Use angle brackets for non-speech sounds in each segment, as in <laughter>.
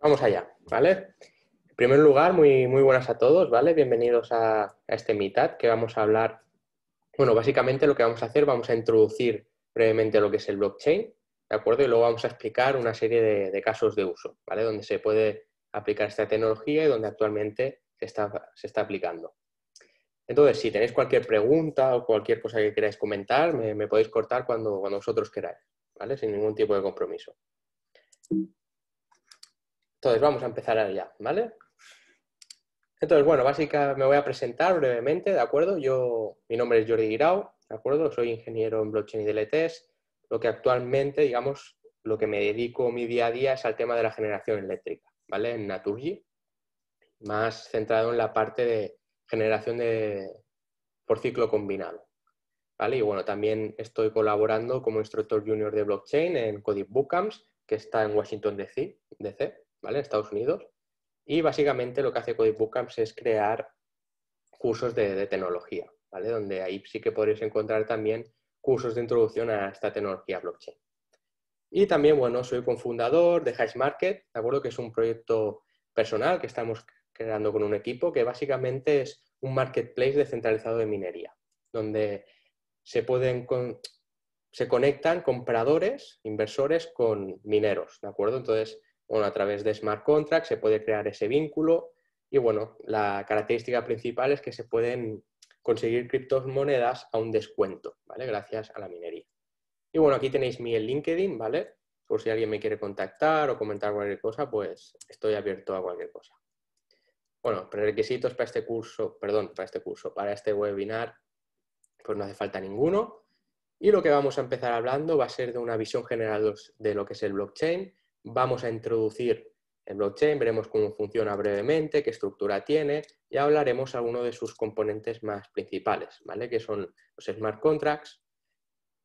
Vamos allá, ¿vale? En primer lugar, muy, muy buenas a todos, ¿vale? Bienvenidos a, este mitad que vamos a hablar. Bueno, básicamente lo que vamos a hacer, vamos a introducir brevemente lo que es el blockchain, ¿de acuerdo? Y luego vamos a explicar una serie de, casos de uso, ¿vale? Donde se puede aplicar esta tecnología y donde actualmente se está, se está aplicando. Entonces, si tenéis cualquier pregunta o cualquier cosa que queráis comentar, me, podéis cortar cuando, cuando vosotros queráis, ¿vale? Sin ningún tipo de compromiso. Entonces, vamos a empezar ya, ¿vale? Entonces, bueno, básicamente me voy a presentar brevemente, ¿de acuerdo? Yo, mi nombre es Jordi Guirao, ¿de acuerdo? Soy ingeniero en blockchain y DLTs. Lo que actualmente, digamos, lo que me dedico mi día a día es al tema de la generación eléctrica, ¿vale? En Naturgy, más centrado en la parte de generación de, por ciclo combinado, ¿vale? Y bueno, también estoy colaborando como instructor junior de blockchain en Codip Bootcamps, que está en Washington DC ¿vale? Estados Unidos. Y básicamente lo que hace Codic Camps es crear cursos de, tecnología, ¿vale? Donde ahí sí que podréis encontrar también cursos de introducción a esta tecnología blockchain. Y también, bueno, soy cofundador de Hash Market, ¿de acuerdo? Que es un proyecto personal que estamos creando con un equipo que básicamente es un marketplace descentralizado de minería, donde se pueden se conectan compradores, inversores con mineros, ¿de acuerdo? Entonces, bueno, a través de smart contract se puede crear ese vínculo y bueno, la característica principal es que se pueden conseguir criptomonedas a un descuento, ¿vale? Gracias a la minería. Y bueno, aquí tenéis mi LinkedIn, ¿vale? Por si alguien me quiere contactar o comentar cualquier cosa, pues estoy abierto a cualquier cosa. Bueno, prerequisitos para este curso, perdón, para este curso, para este webinar, pues no hace falta ninguno. Y lo que vamos a empezar hablando va a ser de una visión general de lo que es el blockchain, vamos a introducir el blockchain, veremos cómo funciona brevemente, qué estructura tiene y hablaremos algunos de sus componentes más principales, ¿vale? que son los smart contracts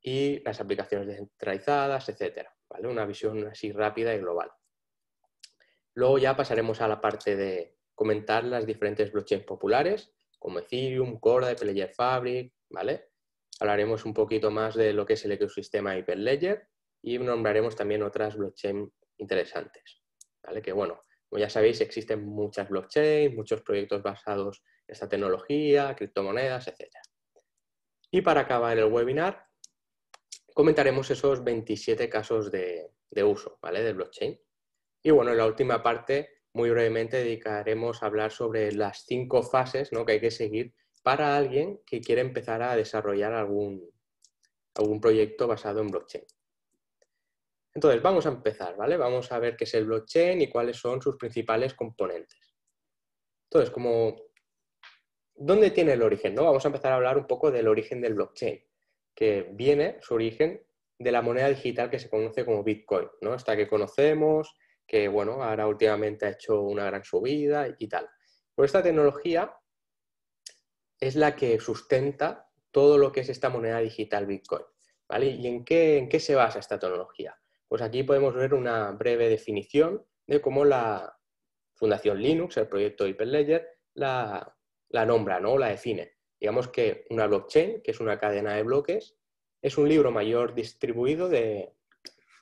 y las aplicaciones descentralizadas, etc. ¿vale? Una visión así rápida y global. Luego ya pasaremos a la parte de comentar las diferentes blockchains populares, como Ethereum, Corda, Player Fabric, ¿vale? Hablaremos un poquito más de lo que es el ecosistema Hyperledger y nombraremos también otras blockchain interesantes. Que bueno, como ya sabéis, existen muchas blockchains, muchos proyectos basados en esta tecnología, criptomonedas, etc. Y para acabar el webinar, comentaremos esos 27 casos de, uso ¿vale? del blockchain. Y bueno, en la última parte, muy brevemente, dedicaremos a hablar sobre las cinco fases que hay que seguir para alguien que quiere empezar a desarrollar algún, algún proyecto basado en blockchain. Entonces, vamos a empezar, ¿vale? Vamos a ver qué es el blockchain y cuáles son sus principales componentes. Entonces, ¿dónde tiene el origen? Vamos a empezar a hablar un poco del origen del blockchain, que viene, su origen, de la moneda digital que se conoce como Bitcoin, ¿no? Esta que conocemos, que, bueno, ahora últimamente ha hecho una gran subida y tal. Pues esta tecnología es la que sustenta todo lo que es esta moneda digital Bitcoin, ¿vale? ¿Y en en qué se basa esta tecnología? Pues aquí podemos ver una breve definición de cómo la Fundación Linux, el proyecto Hyperledger, la, la nombra, ¿no? la define. Digamos que una blockchain, que es una cadena de bloques, es un libro mayor distribuido, de,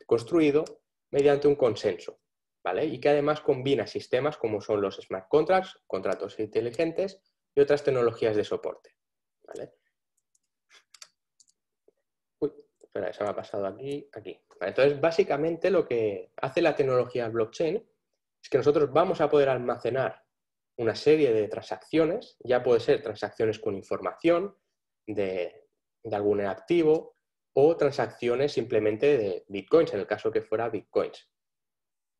construido mediante un consenso, ¿vale? Y que además combina sistemas como son los smart contracts, contratos inteligentes y otras tecnologías de soporte, ¿vale? espera, me ha pasado aquí, aquí. entonces, básicamente lo que hace la tecnología blockchain es que nosotros vamos a poder almacenar una serie de transacciones, ya puede ser transacciones con información de, de algún activo o transacciones simplemente de bitcoins, en el caso que fuera bitcoins.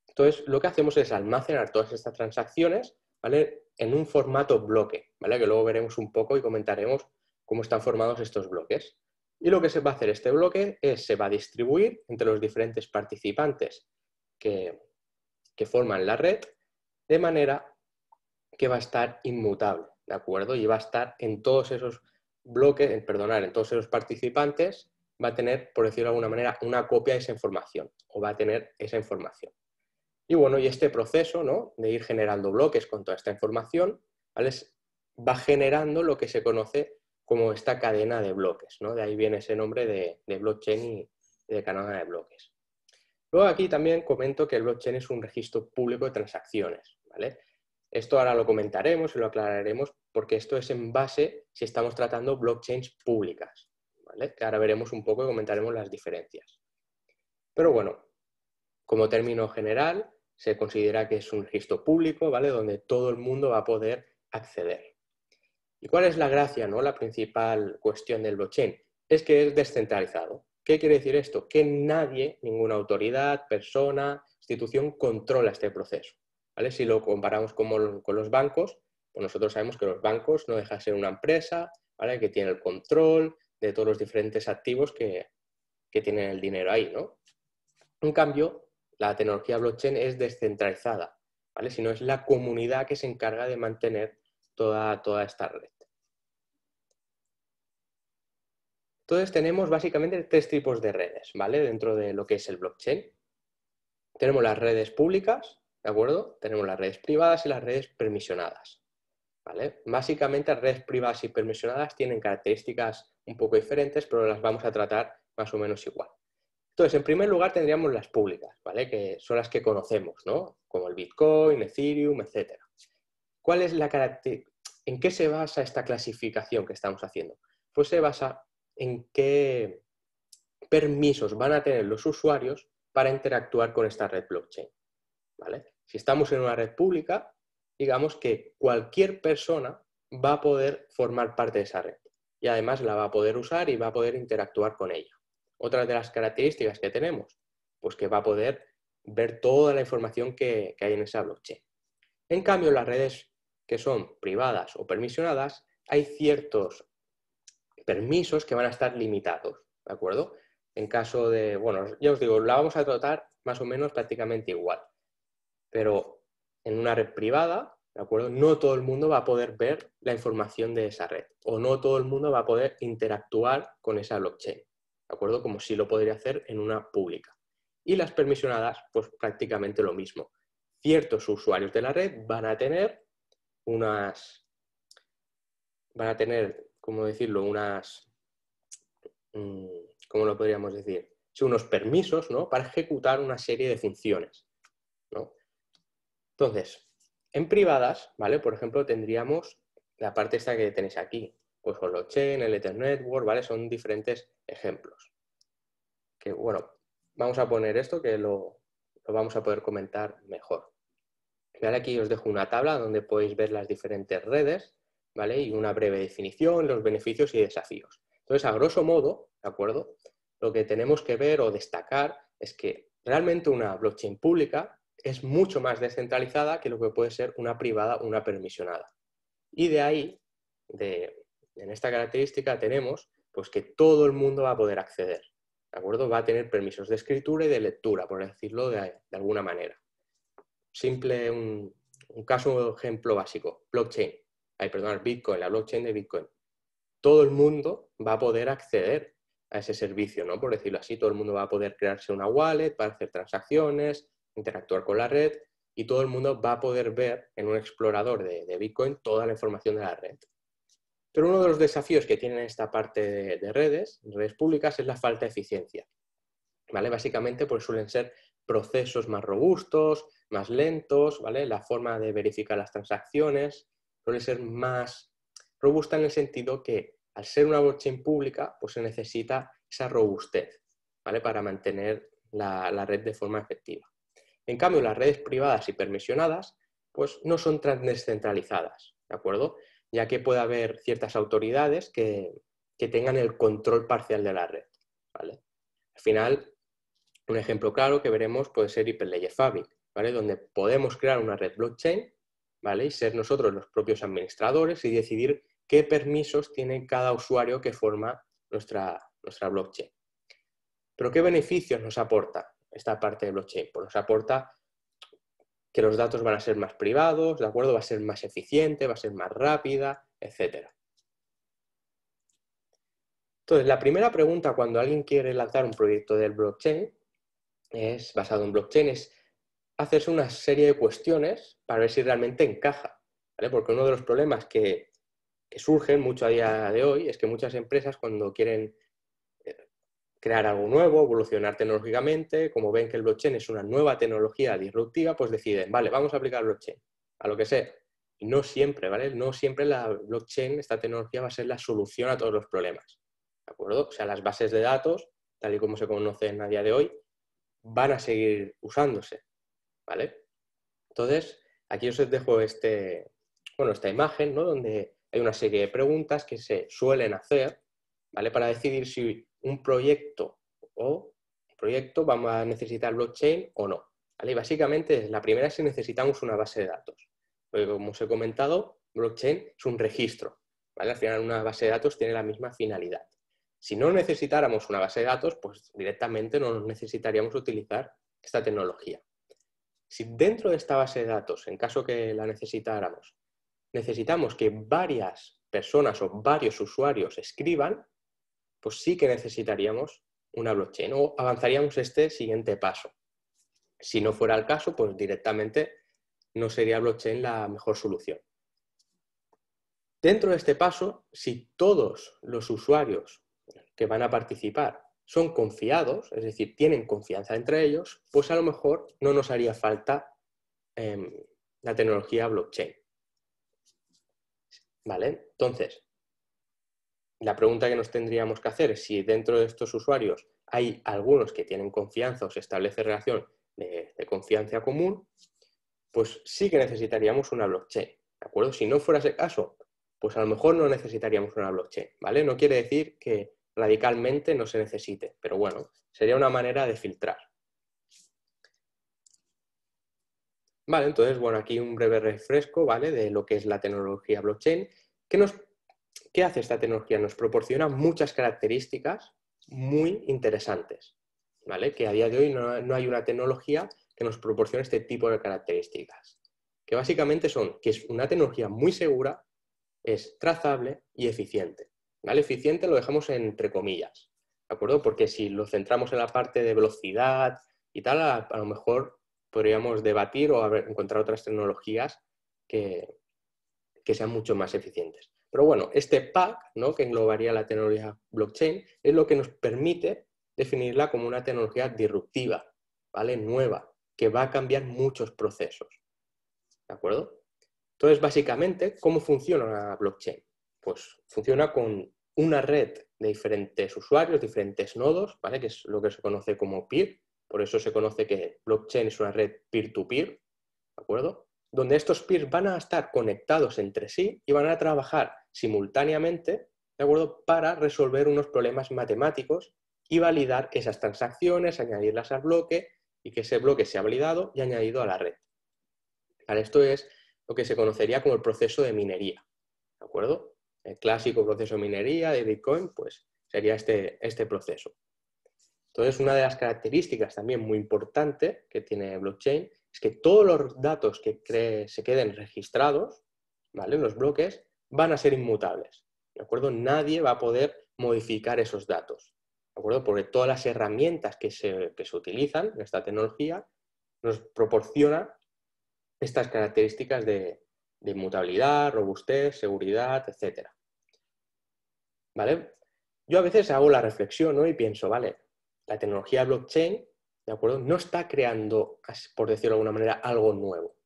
Entonces, lo que hacemos es almacenar todas estas transacciones ¿vale? en un formato bloque, ¿vale? que luego veremos un poco y comentaremos cómo están formados estos bloques. Y lo que se va a hacer este bloque es, se va a distribuir entre los diferentes participantes que, forman la red, de manera que va a estar inmutable, ¿de acuerdo? Y va a estar en todos esos bloques, en, perdonar, en todos esos participantes, va a tener, por decirlo de alguna manera, una copia de esa información, o va a tener esa información. Y bueno, y este proceso ¿no? de ir generando bloques con toda esta información, ¿vale? va generando lo que se conoce como esta cadena de bloques, ¿no? De ahí viene ese nombre de, blockchain y de cadena de bloques. Luego aquí también comento que el blockchain es un registro público de transacciones, ¿vale? Esto ahora lo comentaremos y lo aclararemos porque esto es en base si estamos tratando blockchains públicas, ¿vale? Que ahora veremos un poco y comentaremos las diferencias. Pero bueno, como término general, se considera que es un registro público, ¿vale? Donde todo el mundo va a poder acceder. ¿Y cuál es la gracia, no? La principal cuestión del blockchain es que es descentralizado. ¿Qué quiere decir esto? Que nadie, ninguna autoridad, persona, institución controla este proceso. ¿vale? Si lo comparamos con, los bancos, pues nosotros sabemos que los bancos no deja ser una empresa ¿vale? que tiene el control de todos los diferentes activos que, que tienen el dinero ahí. ¿no? En cambio, la tecnología blockchain es descentralizada, ¿vale? si no es la comunidad que se encarga de mantener toda, esta red. Entonces tenemos básicamente tres tipos de redes, ¿vale? Dentro de lo que es el blockchain. Tenemos las redes públicas, ¿de acuerdo? Tenemos las redes privadas y las redes permisionadas, ¿vale? Básicamente las redes privadas y permisionadas tienen características un poco diferentes, pero las vamos a tratar más o menos igual. Entonces, en primer lugar tendríamos las públicas, ¿vale? Que son las que conocemos, ¿no? Como el Bitcoin, Ethereum, etc. ¿Cuál es la, característica? ¿En qué se basa esta clasificación que estamos haciendo? Pues se basa en qué permisos van a tener los usuarios para interactuar con esta red blockchain. ¿vale? Si estamos en una red pública, digamos que cualquier persona va a poder formar parte de esa red y además la va a poder usar y va a poder interactuar con ella. Otra de las características que tenemos, pues que va a poder ver toda la información que, que hay en esa blockchain. En cambio, las redes que son privadas o permisionadas, hay ciertos permisos que van a estar limitados, ¿de acuerdo? En caso de, bueno, ya os digo, la vamos a tratar más o menos prácticamente igual, pero en una red privada, ¿de acuerdo? No todo el mundo va a poder ver la información de esa red o no todo el mundo va a poder interactuar con esa blockchain, ¿de acuerdo? Como si lo podría hacer en una pública. Y las permisionadas, pues prácticamente lo mismo. Ciertos usuarios de la red van a tener unas, van a tener, ¿cómo decirlo? Unas, mm, ¿cómo lo podríamos decir? unos permisos, ¿no? Para ejecutar una serie de funciones, Entonces, en privadas, ¿vale? Por ejemplo, tendríamos la parte esta que tenéis aquí, pues Holochain, el Ether Network, ¿vale? Son diferentes ejemplos. Que bueno, vamos a poner esto que lo, lo vamos a poder comentar mejor aquí os dejo una tabla donde podéis ver las diferentes redes, ¿vale? Y una breve definición, los beneficios y desafíos. Entonces, a grosso modo, ¿de acuerdo? Lo que tenemos que ver o destacar es que realmente una blockchain pública es mucho más descentralizada que lo que puede ser una privada o una permisionada. Y de ahí, en esta característica tenemos pues que todo el mundo va a poder acceder, ¿de acuerdo? Va a tener permisos de escritura y de lectura, por decirlo de alguna manera simple, un, caso, un ejemplo básico, blockchain. Ay, perdón, Bitcoin, la blockchain de Bitcoin. Todo el mundo va a poder acceder a ese servicio, ¿no? Por decirlo así, todo el mundo va a poder crearse una wallet para hacer transacciones, interactuar con la red y todo el mundo va a poder ver en un explorador de, Bitcoin toda la información de la red. Pero uno de los desafíos que tienen esta parte de, de redes, redes públicas, es la falta de eficiencia. ¿Vale? Básicamente, pues suelen ser procesos más robustos, más lentos, ¿vale? La forma de verificar las transacciones suele ser más robusta en el sentido que al ser una blockchain pública, pues se necesita esa robustez, ¿vale? Para mantener la, red de forma efectiva. En cambio, las redes privadas y permisionadas, pues no son tan descentralizadas, ¿de acuerdo? Ya que puede haber ciertas autoridades que, que tengan el control parcial de la red, ¿vale? Al final, un ejemplo claro que veremos puede ser Hyperledger Fabric, ¿vale? Donde podemos crear una red blockchain, ¿vale? Y ser nosotros los propios administradores y decidir qué permisos tiene cada usuario que forma nuestra, nuestra blockchain. Pero ¿qué beneficios nos aporta esta parte de blockchain? Pues nos aporta que los datos van a ser más privados, ¿de acuerdo? Va a ser más eficiente, va a ser más rápida, etc. Entonces, la primera pregunta cuando alguien quiere lanzar un proyecto del blockchain es basado en blockchain, es hacerse una serie de cuestiones para ver si realmente encaja, ¿vale? Porque uno de los problemas que, que, surgen mucho a día de hoy es que muchas empresas cuando quieren eh, crear algo nuevo, evolucionar tecnológicamente, como ven que el blockchain es una nueva tecnología disruptiva, pues deciden, vale, vamos a aplicar blockchain a lo que sea. Y no siempre, ¿vale? No siempre la blockchain, esta tecnología va a ser la solución a todos los problemas, ¿de acuerdo? O sea, las bases de datos, tal y como se conocen a día de hoy, van a seguir usándose, ¿vale? Entonces, aquí os dejo este, bueno, esta imagen, ¿no? Donde hay una serie de preguntas que se suelen hacer, ¿vale? Para decidir si un proyecto o proyecto vamos a necesitar blockchain o no, ¿vale? Y básicamente, la primera es si necesitamos una base de datos. Porque como os he comentado, blockchain es un registro, ¿vale? Al final una base de datos tiene la misma finalidad. Si no necesitáramos una base de datos, pues directamente no necesitaríamos utilizar esta tecnología. Si dentro de esta base de datos, en caso que la necesitáramos, necesitamos que varias personas o varios usuarios escriban, pues sí que necesitaríamos una blockchain o avanzaríamos este siguiente paso. Si no fuera el caso, pues directamente no sería blockchain la mejor solución. Dentro de este paso, si todos los usuarios van a participar son confiados, es decir, tienen confianza entre ellos, pues a lo mejor no nos haría falta em, la tecnología blockchain. ¿Vale? Entonces, la pregunta que nos tendríamos que hacer es si dentro de estos usuarios hay algunos que tienen confianza o se establece relación de, de confianza común, pues sí que necesitaríamos una blockchain. ¿De acuerdo? Si no fuera ese caso, pues a lo mejor no necesitaríamos una blockchain, ¿vale? No quiere decir que, radicalmente no se necesite, pero bueno, sería una manera de filtrar. Vale, entonces, bueno, aquí un breve refresco, ¿vale? De lo que es la tecnología blockchain. ¿Qué, nos, ¿Qué hace esta tecnología? Nos proporciona muchas características muy interesantes, ¿vale? Que a día de hoy no, no hay una tecnología que nos proporcione este tipo de características, que básicamente son que es una tecnología muy segura, es trazable y eficiente. Eficiente lo dejamos entre comillas, ¿de acuerdo? Porque si lo centramos en la parte de velocidad y tal, a, lo mejor podríamos debatir o encontrar otras tecnologías que, que, sean mucho más eficientes. Pero bueno, este pack, ¿no? que englobaría la tecnología blockchain, es lo que nos permite definirla como una tecnología disruptiva, ¿vale? Nueva, que va a cambiar muchos procesos. ¿De acuerdo? Entonces, básicamente, ¿cómo funciona la blockchain? pues funciona con una red de diferentes usuarios, diferentes nodos, ¿vale? que es lo que se conoce como peer, por eso se conoce que blockchain es una red peer-to-peer, -peer, to peer de acuerdo? Donde estos peers van a estar conectados entre sí y van a trabajar simultáneamente, ¿de acuerdo? Para resolver unos problemas matemáticos y validar esas transacciones, añadirlas al bloque y que ese bloque sea validado y añadido a la red. Esto es lo que se conocería como el proceso de minería, ¿de acuerdo? el clásico proceso de minería de Bitcoin, pues sería este, este proceso. Entonces, una de las características también muy importante que tiene blockchain es que todos los datos que se queden registrados, ¿vale? Los bloques van a ser inmutables, ¿de acuerdo? Nadie va a poder modificar esos datos, ¿de acuerdo? Porque todas las herramientas que se, utilizan en esta tecnología nos proporciona estas características de, de inmutabilidad, robustez, seguridad, etc. ¿Vale? Yo a veces hago la reflexión y pienso, vale, la tecnología blockchain, ¿de acuerdo? No está creando, por decirlo de alguna manera, algo nuevo,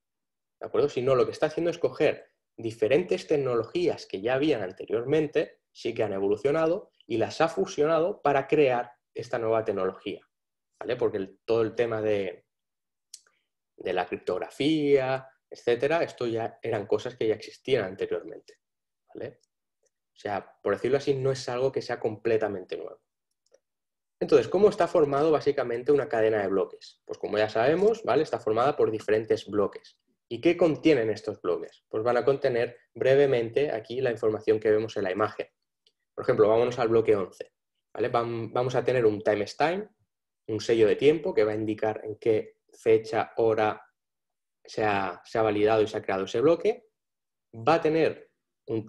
¿de acuerdo? Sino lo que está haciendo es coger diferentes tecnologías que ya habían anteriormente, sí que han evolucionado, y las ha fusionado para crear esta nueva tecnología, ¿vale? Porque todo el tema de, de la criptografía, etcétera, esto ya eran cosas que ya existían anteriormente. ¿vale? O sea, por decirlo así, no es algo que sea completamente nuevo. Entonces, ¿cómo está formado básicamente una cadena de bloques? Pues como ya sabemos, ¿vale? Está formada por diferentes bloques. ¿Y qué contienen estos bloques? Pues van a contener brevemente aquí la información que vemos en la imagen. Por ejemplo, vámonos al bloque 11. ¿vale? Vamos a tener un timestamp, un sello de tiempo que va a indicar en qué fecha, hora, se ha, validado y se ha creado ese bloque, va a tener un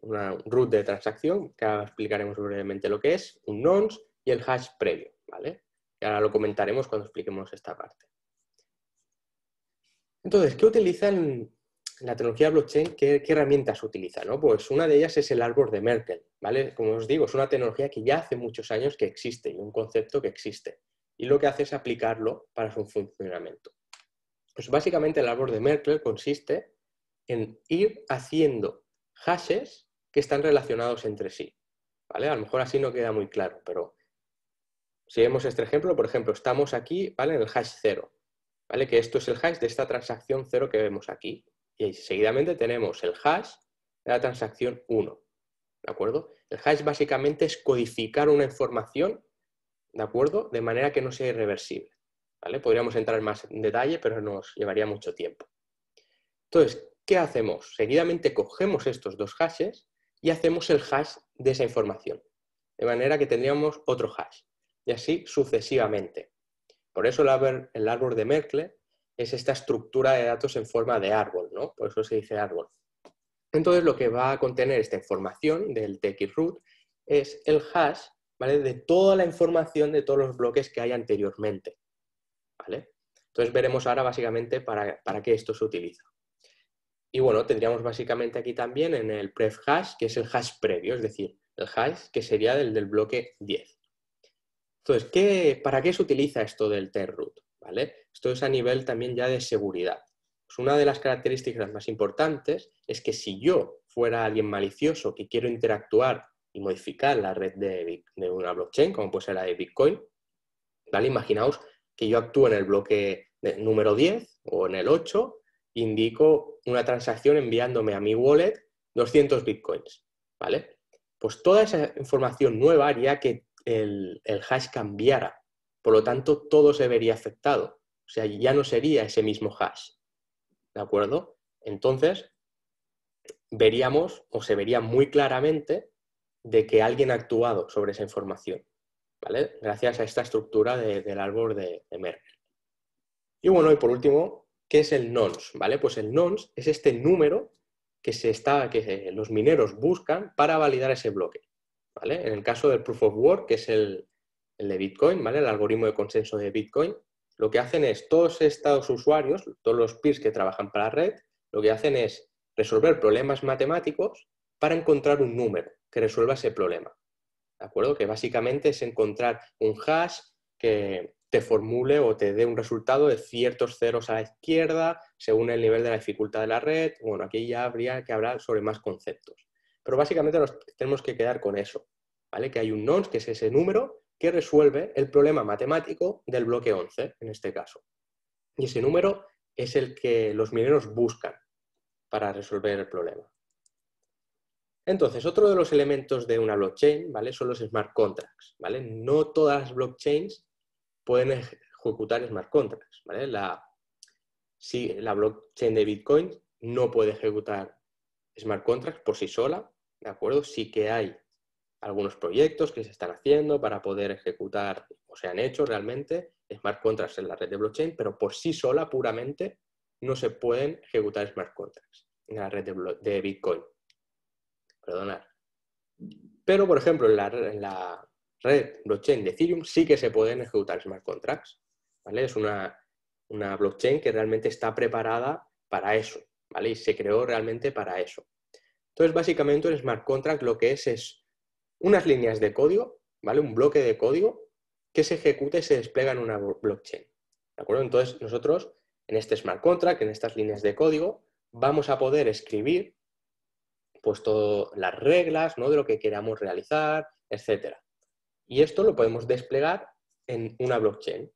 una root de transacción, que ahora explicaremos brevemente lo que es, un nonce y el hash previo, ¿vale? Y ahora lo comentaremos cuando expliquemos esta parte. Entonces, ¿qué utilizan la tecnología blockchain? ¿Qué, herramientas utilizan? Pues una de ellas es el árbol de Merkel, ¿vale? Como os digo, es una tecnología que ya hace muchos años que existe y un concepto que existe. Y lo que hace es aplicarlo para su funcionamiento. Pues básicamente la labor de Merkle consiste en ir haciendo hashes que están relacionados entre sí. ¿vale? A lo mejor así no queda muy claro, pero si vemos este ejemplo, por ejemplo, estamos aquí ¿vale? en el hash 0, ¿vale? que esto es el hash de esta transacción 0 que vemos aquí. Y seguidamente tenemos el hash de la transacción 1. ¿De acuerdo? El hash básicamente es codificar una información, ¿de acuerdo? De manera que no sea irreversible. Podríamos entrar más en detalle, pero nos llevaría mucho tiempo. Entonces, ¿qué hacemos? Seguidamente cogemos estos dos hashes y hacemos el hash de esa información, de manera que tendríamos otro hash, y así sucesivamente. Por eso el árbol de Merkle es esta estructura de datos en forma de árbol, ¿no? Por eso se dice árbol. Entonces lo que va a contener esta información del root es el hash ¿vale? de toda la información de todos los bloques que hay anteriormente. Entonces veremos ahora básicamente para, para qué esto se utiliza. Y bueno, tendríamos básicamente aquí también en el pref hash, que es el hash previo, es decir, el hash que sería del, del bloque 10. Entonces, ¿para qué se utiliza esto del root, ¿Vale? Esto es a nivel también ya de seguridad. Pues una de las características más importantes es que si yo fuera alguien malicioso que quiero interactuar y modificar la red de, de una blockchain, como puede ser la de Bitcoin, ¿vale? imaginaos que yo actúe en el bloque número 10 o en el 8, indico una transacción enviándome a mi wallet 200 bitcoins, ¿vale? Pues toda esa información nueva haría que el, el hash cambiara. Por lo tanto, todo se vería afectado. O sea, ya no sería ese mismo hash. ¿De acuerdo? Entonces, veríamos o se vería muy claramente de que alguien ha actuado sobre esa información. Gracias a esta estructura del árbol de, de Y bueno, y por último, ¿qué es el nonce? ¿Vale? Pues el nonce es este número que, se está, que eh, los mineros buscan para validar ese bloque. ¿vale? En el caso del proof of work, que es el, el de Bitcoin, ¿vale? el algoritmo de consenso de Bitcoin, lo que hacen es todos estos usuarios, todos los peers que trabajan para la red, lo que hacen es resolver problemas matemáticos para encontrar un número que resuelva ese problema. ¿de acuerdo? Que básicamente es encontrar un hash que te formule o te dé un resultado de ciertos ceros a la izquierda según el nivel de la dificultad de la red. Bueno, aquí ya habría que hablar sobre más conceptos. Pero básicamente nos tenemos que quedar con eso, ¿vale? Que hay un nonce, que es ese número, que resuelve el problema matemático del bloque 11, en este caso. Y ese número es el que los mineros buscan para resolver el problema. Entonces, otro de los elementos de una blockchain, ¿vale? Son los smart contracts, ¿vale? No todas las blockchains pueden ejecutar smart contracts, ¿vale? La, la blockchain de Bitcoin no puede ejecutar smart contracts por sí sola, ¿de acuerdo? Sí que hay algunos proyectos que se están haciendo para poder ejecutar, o se han hecho realmente, smart contracts en la red de blockchain, pero por sí sola, puramente, no se pueden ejecutar smart contracts en la red de, de Bitcoin perdonar. Pero, por ejemplo, en la, red blockchain de Ethereum sí que se pueden ejecutar smart contracts. ¿vale? Es una, blockchain que realmente está preparada para eso, ¿vale? Y se creó realmente para eso. Entonces, básicamente, un smart contract lo que es es unas líneas de código, ¿vale? Un bloque de código que se ejecuta y se despliega en una blockchain. ¿De acuerdo? Entonces, nosotros en este smart contract, en estas líneas de código, vamos a poder escribir pues todas las reglas ¿no? de lo que queramos realizar, etc. Y esto lo podemos desplegar en una blockchain,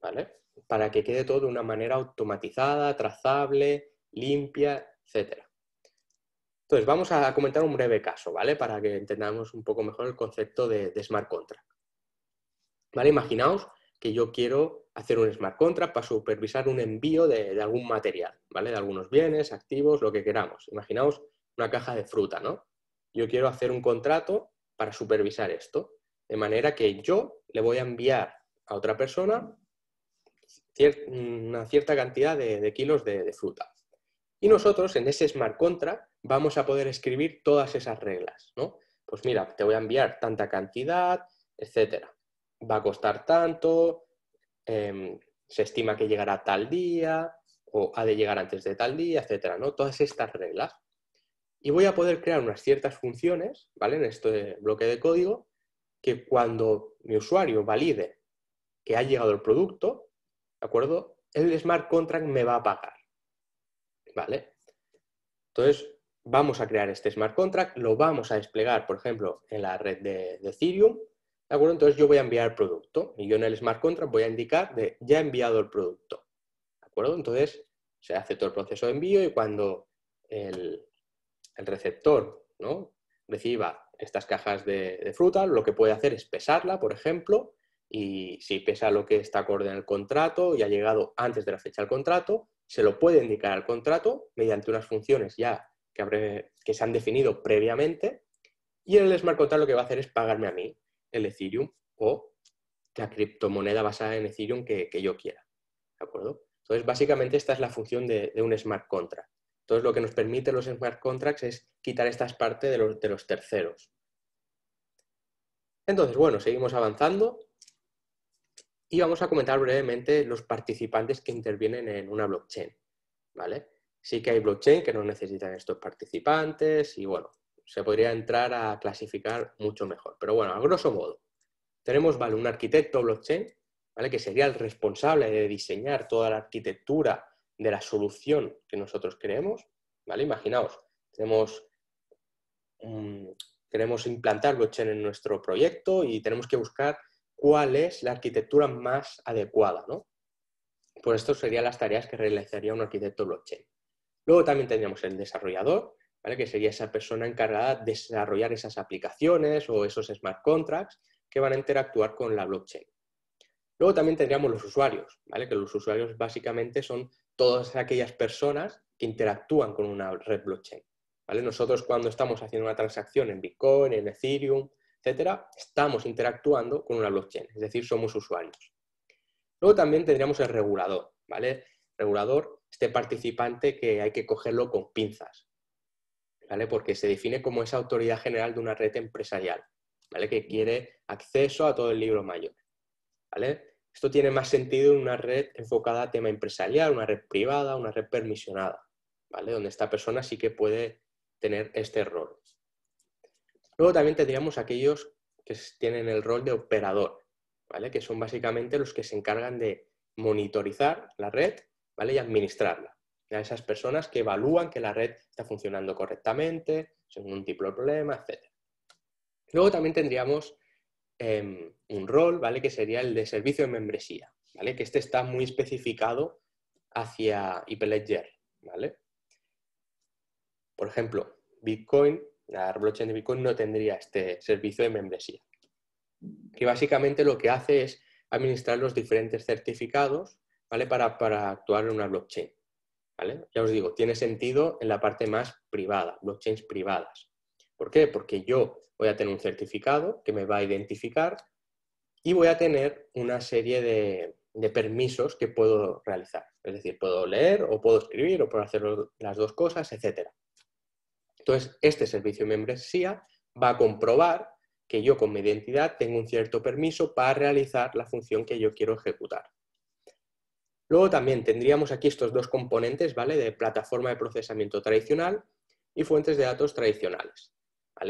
¿vale? Para que quede todo de una manera automatizada, trazable, limpia, etc. Entonces, vamos a comentar un breve caso, ¿vale? Para que entendamos un poco mejor el concepto de, smart contract. ¿Vale? Imaginaos que yo quiero hacer un smart contract para supervisar un envío de, algún material, ¿vale? De algunos bienes, activos, lo que queramos. Imaginaos una caja de fruta, ¿no? Yo quiero hacer un contrato para supervisar esto, de manera que yo le voy a enviar a otra persona una cierta cantidad de, kilos de, fruta. Y nosotros en ese smart contract vamos a poder escribir todas esas reglas, ¿no? Pues mira, te voy a enviar tanta cantidad, etcétera. Va a costar tanto, em, se estima que llegará tal día, o ha de llegar antes de tal día, etcétera, ¿no? Todas estas reglas y voy a poder crear unas ciertas funciones, ¿vale? En este bloque de código, que cuando mi usuario valide que ha llegado el producto, ¿de acuerdo? El smart contract me va a pagar, ¿vale? Entonces, vamos a crear este smart contract, lo vamos a desplegar, por ejemplo, en la red de, Ethereum, ¿de acuerdo? Entonces yo voy a enviar el producto y yo en el smart contract voy a indicar de ya he enviado el producto, ¿de acuerdo? Entonces, se hace todo el proceso de envío y cuando el, el receptor ¿no? reciba estas cajas de, fruta, lo que puede hacer es pesarla, por ejemplo, y si pesa lo que está acorde en el contrato y ha llegado antes de la fecha del contrato, se lo puede indicar al contrato mediante unas funciones ya que, se han definido previamente, y el smart contract lo que va a hacer es pagarme a mí el Ethereum o la criptomoneda basada en Ethereum que, yo quiera. ¿De acuerdo? Entonces, básicamente esta es la función de, de un smart contract. Entonces, lo que nos permite los smart contracts es quitar estas partes de los, terceros. Entonces, bueno, seguimos avanzando y vamos a comentar brevemente los participantes que intervienen en una blockchain. ¿vale? Sí que hay blockchain que no necesitan estos participantes y bueno, se podría entrar a clasificar mucho mejor. Pero bueno, a grosso modo, tenemos vale, un arquitecto blockchain, ¿vale? que sería el responsable de diseñar toda la arquitectura de la solución que nosotros creemos, ¿vale? Imaginaos, tenemos, queremos implantar blockchain en nuestro proyecto y tenemos que buscar cuál es la arquitectura más adecuada, ¿no? Pues esto serían las tareas que realizaría un arquitecto blockchain. Luego también tendríamos el desarrollador, ¿vale? que sería esa persona encargada de desarrollar esas aplicaciones o esos smart contracts que van a interactuar con la blockchain. Luego también tendríamos los usuarios, ¿vale? que los usuarios básicamente son todas aquellas personas que interactúan con una red blockchain. ¿vale? Nosotros cuando estamos haciendo una transacción en Bitcoin, en Ethereum, etcétera, estamos interactuando con una blockchain, es decir, somos usuarios. Luego también tendríamos el regulador, ¿vale? regulador, este participante que hay que cogerlo con pinzas, ¿vale? Porque se define como esa autoridad general de una red empresarial, ¿vale? Que quiere acceso a todo el libro mayor, ¿vale? Esto tiene más sentido en una red enfocada a tema empresarial, una red privada, una red permisionada, ¿vale? Donde esta persona sí que puede tener este rol. Luego también tendríamos aquellos que tienen el rol de operador, ¿vale? Que son básicamente los que se encargan de monitorizar la red, ¿vale? Y administrarla. A esas personas que evalúan que la red está funcionando correctamente, según un tipo de problema, etc. Luego también tendríamos Em, un rol, ¿vale? Que sería el de servicio de membresía, ¿vale? Que este está muy especificado hacia Hyperledger, ¿vale? Por ejemplo, Bitcoin, la blockchain de Bitcoin no tendría este servicio de membresía, que básicamente lo que hace es administrar los diferentes certificados, ¿vale? Para, para actuar en una blockchain, ¿vale? Ya os digo, tiene sentido en la parte más privada, blockchains privadas, ¿Por qué? Porque yo voy a tener un certificado que me va a identificar y voy a tener una serie de, permisos que puedo realizar. Es decir, puedo leer o puedo escribir o puedo hacer las dos cosas, etc. Entonces, este servicio de membresía va a comprobar que yo con mi identidad tengo un cierto permiso para realizar la función que yo quiero ejecutar. Luego también tendríamos aquí estos dos componentes, ¿vale? De plataforma de procesamiento tradicional y fuentes de datos tradicionales.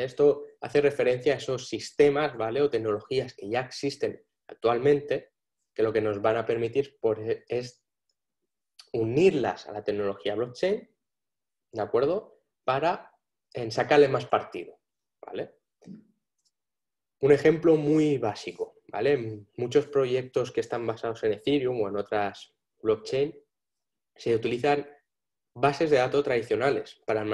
Esto hace referencia a esos sistemas, ¿vale? O tecnologías que ya existen actualmente, que lo que nos van a permitir pues, es unirlas a la tecnología blockchain, ¿de acuerdo? Para eh, sacarle más partido, ¿vale? Un ejemplo muy básico, ¿vale? Muchos proyectos que están basados en Ethereum o en otras blockchain se utilizan bases de datos tradicionales para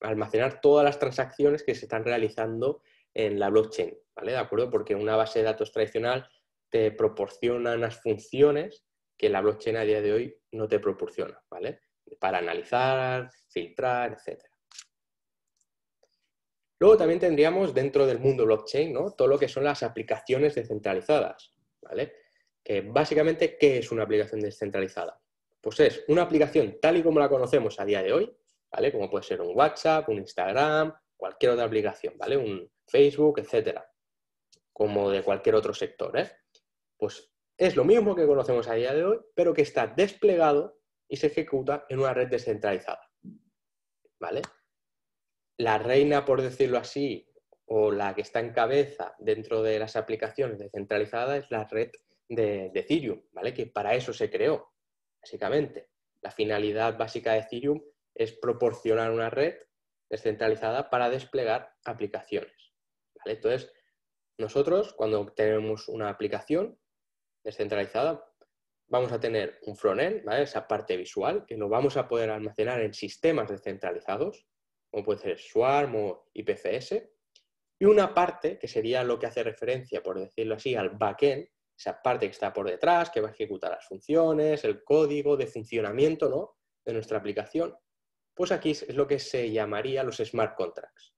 almacenar todas las transacciones que se están realizando en la blockchain, ¿vale? ¿De acuerdo? Porque una base de datos tradicional te proporciona unas funciones que la blockchain a día de hoy no te proporciona, ¿vale? Para analizar, filtrar, etc. Luego también tendríamos dentro del mundo blockchain, ¿no? Todo lo que son las aplicaciones descentralizadas, ¿vale? Que básicamente, ¿qué es una aplicación descentralizada? Pues es una aplicación tal y como la conocemos a día de hoy, ¿vale? Como puede ser un WhatsApp, un Instagram, cualquier otra aplicación, ¿vale? Un Facebook, etcétera. Como de cualquier otro sector, ¿eh? Pues es lo mismo que conocemos a día de hoy, pero que está desplegado y se ejecuta en una red descentralizada, ¿vale? La reina, por decirlo así, o la que está en cabeza dentro de las aplicaciones descentralizadas es la red de, de Ethereum, ¿vale? Que para eso se creó, básicamente. La finalidad básica de Ethereum es proporcionar una red descentralizada para desplegar aplicaciones. Entonces, nosotros cuando tenemos una aplicación descentralizada, vamos a tener un frontend, ¿vale? esa parte visual, que lo vamos a poder almacenar en sistemas descentralizados, como puede ser Swarm o IPFS, y una parte, que sería lo que hace referencia, por decirlo así, al backend, esa parte que está por detrás, que va a ejecutar las funciones, el código de funcionamiento ¿no? de nuestra aplicación, pues aquí es lo que se llamaría los smart contracts.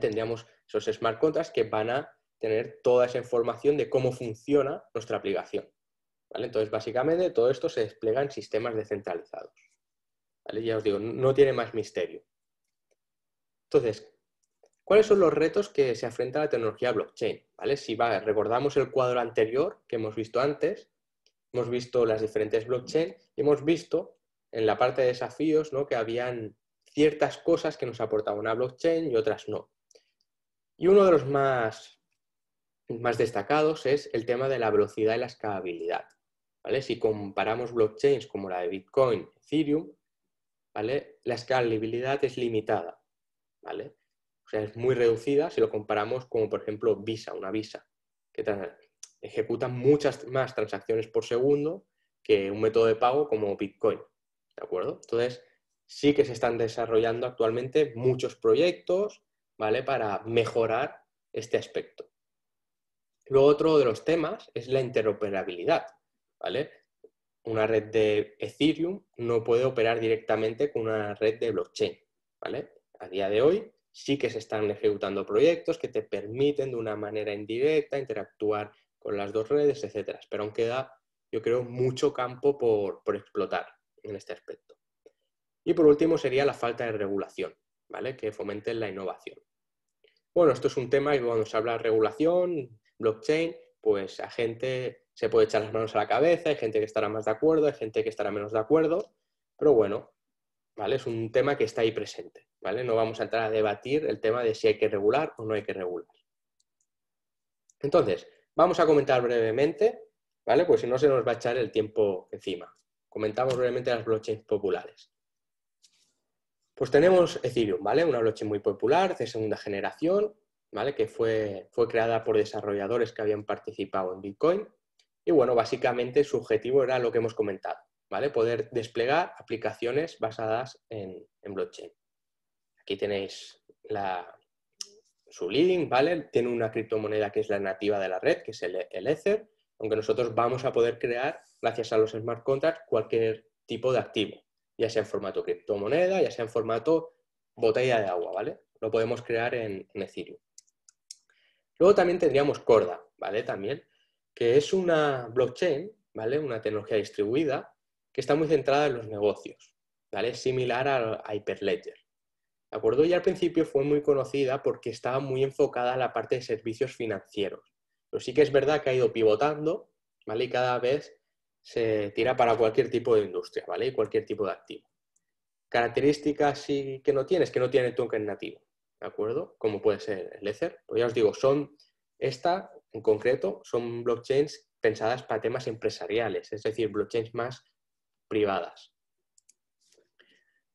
Tendríamos esos smart contracts que van a tener toda esa información de cómo funciona nuestra aplicación. Entonces, básicamente, todo esto se despliega en sistemas descentralizados. Ya os digo, no tiene más misterio. Entonces, ¿Cuáles son los retos que se afrenta la tecnología blockchain? ¿Vale? Si recordamos el cuadro anterior que hemos visto antes, hemos visto las diferentes blockchains, y hemos visto en la parte de desafíos ¿no? que habían ciertas cosas que nos aportaban una blockchain y otras no. Y uno de los más, más destacados es el tema de la velocidad y la escalabilidad. ¿vale? Si comparamos blockchains como la de Bitcoin, Ethereum, ¿vale? la escalabilidad es limitada. ¿vale? O sea, es muy reducida si lo comparamos como, por ejemplo, Visa, una Visa, que ejecuta muchas más transacciones por segundo que un método de pago como Bitcoin. ¿De acuerdo? Entonces, sí que se están desarrollando actualmente muchos proyectos, ¿vale? Para mejorar este aspecto. Luego otro de los temas es la interoperabilidad, ¿vale? Una red de Ethereum no puede operar directamente con una red de blockchain, ¿vale? A día de hoy sí que se están ejecutando proyectos que te permiten de una manera indirecta interactuar con las dos redes, etcétera. Pero aún queda, yo creo, mucho campo por, por, explotar en este aspecto. Y por último sería la falta de regulación, ¿vale? Que fomente la innovación. Bueno, esto es un tema y cuando se habla de regulación, blockchain, pues a gente se puede echar las manos a la cabeza, hay gente que estará más de acuerdo, hay gente que estará menos de acuerdo, pero bueno, ¿vale? Es un tema que está ahí presente, ¿vale? No vamos a entrar a debatir el tema de si hay que regular o no hay que regular. Entonces, vamos a comentar brevemente, ¿vale? Pues si no se nos va a echar el tiempo encima. Comentamos brevemente las blockchains populares. Pues tenemos Ethereum, ¿vale? Una blockchain muy popular, de segunda generación, ¿vale? Que fue, fue creada por desarrolladores que habían participado en Bitcoin. Y bueno, básicamente su objetivo era lo que hemos comentado, Poder desplegar aplicaciones basadas en, blockchain. Aquí tenéis la, su leading, ¿vale? Tiene una criptomoneda que es la nativa de la red, que es el, Ether, aunque nosotros vamos a poder crear, gracias a los smart contracts, cualquier tipo de activo, ya sea en formato criptomoneda, ya sea en formato botella de agua, ¿vale? Lo podemos crear en, en Ethereum. Luego también tendríamos Corda, ¿vale? También, que es una blockchain, ¿vale? Una tecnología distribuida que está muy centrada en los negocios, ¿vale? Es similar a, Hyperledger. ¿De acuerdo? Y al principio fue muy conocida porque estaba muy enfocada a la parte de servicios financieros. Pero sí que es verdad que ha ido pivotando, ¿vale? Y cada vez se tira para cualquier tipo de industria, ¿vale? Y cualquier tipo de activo. Características sí que no tiene es que no tiene token nativo, ¿de acuerdo? Como puede ser el Ether. Pues ya os digo, son esta en concreto, son blockchains pensadas para temas empresariales, es decir, blockchains más privadas.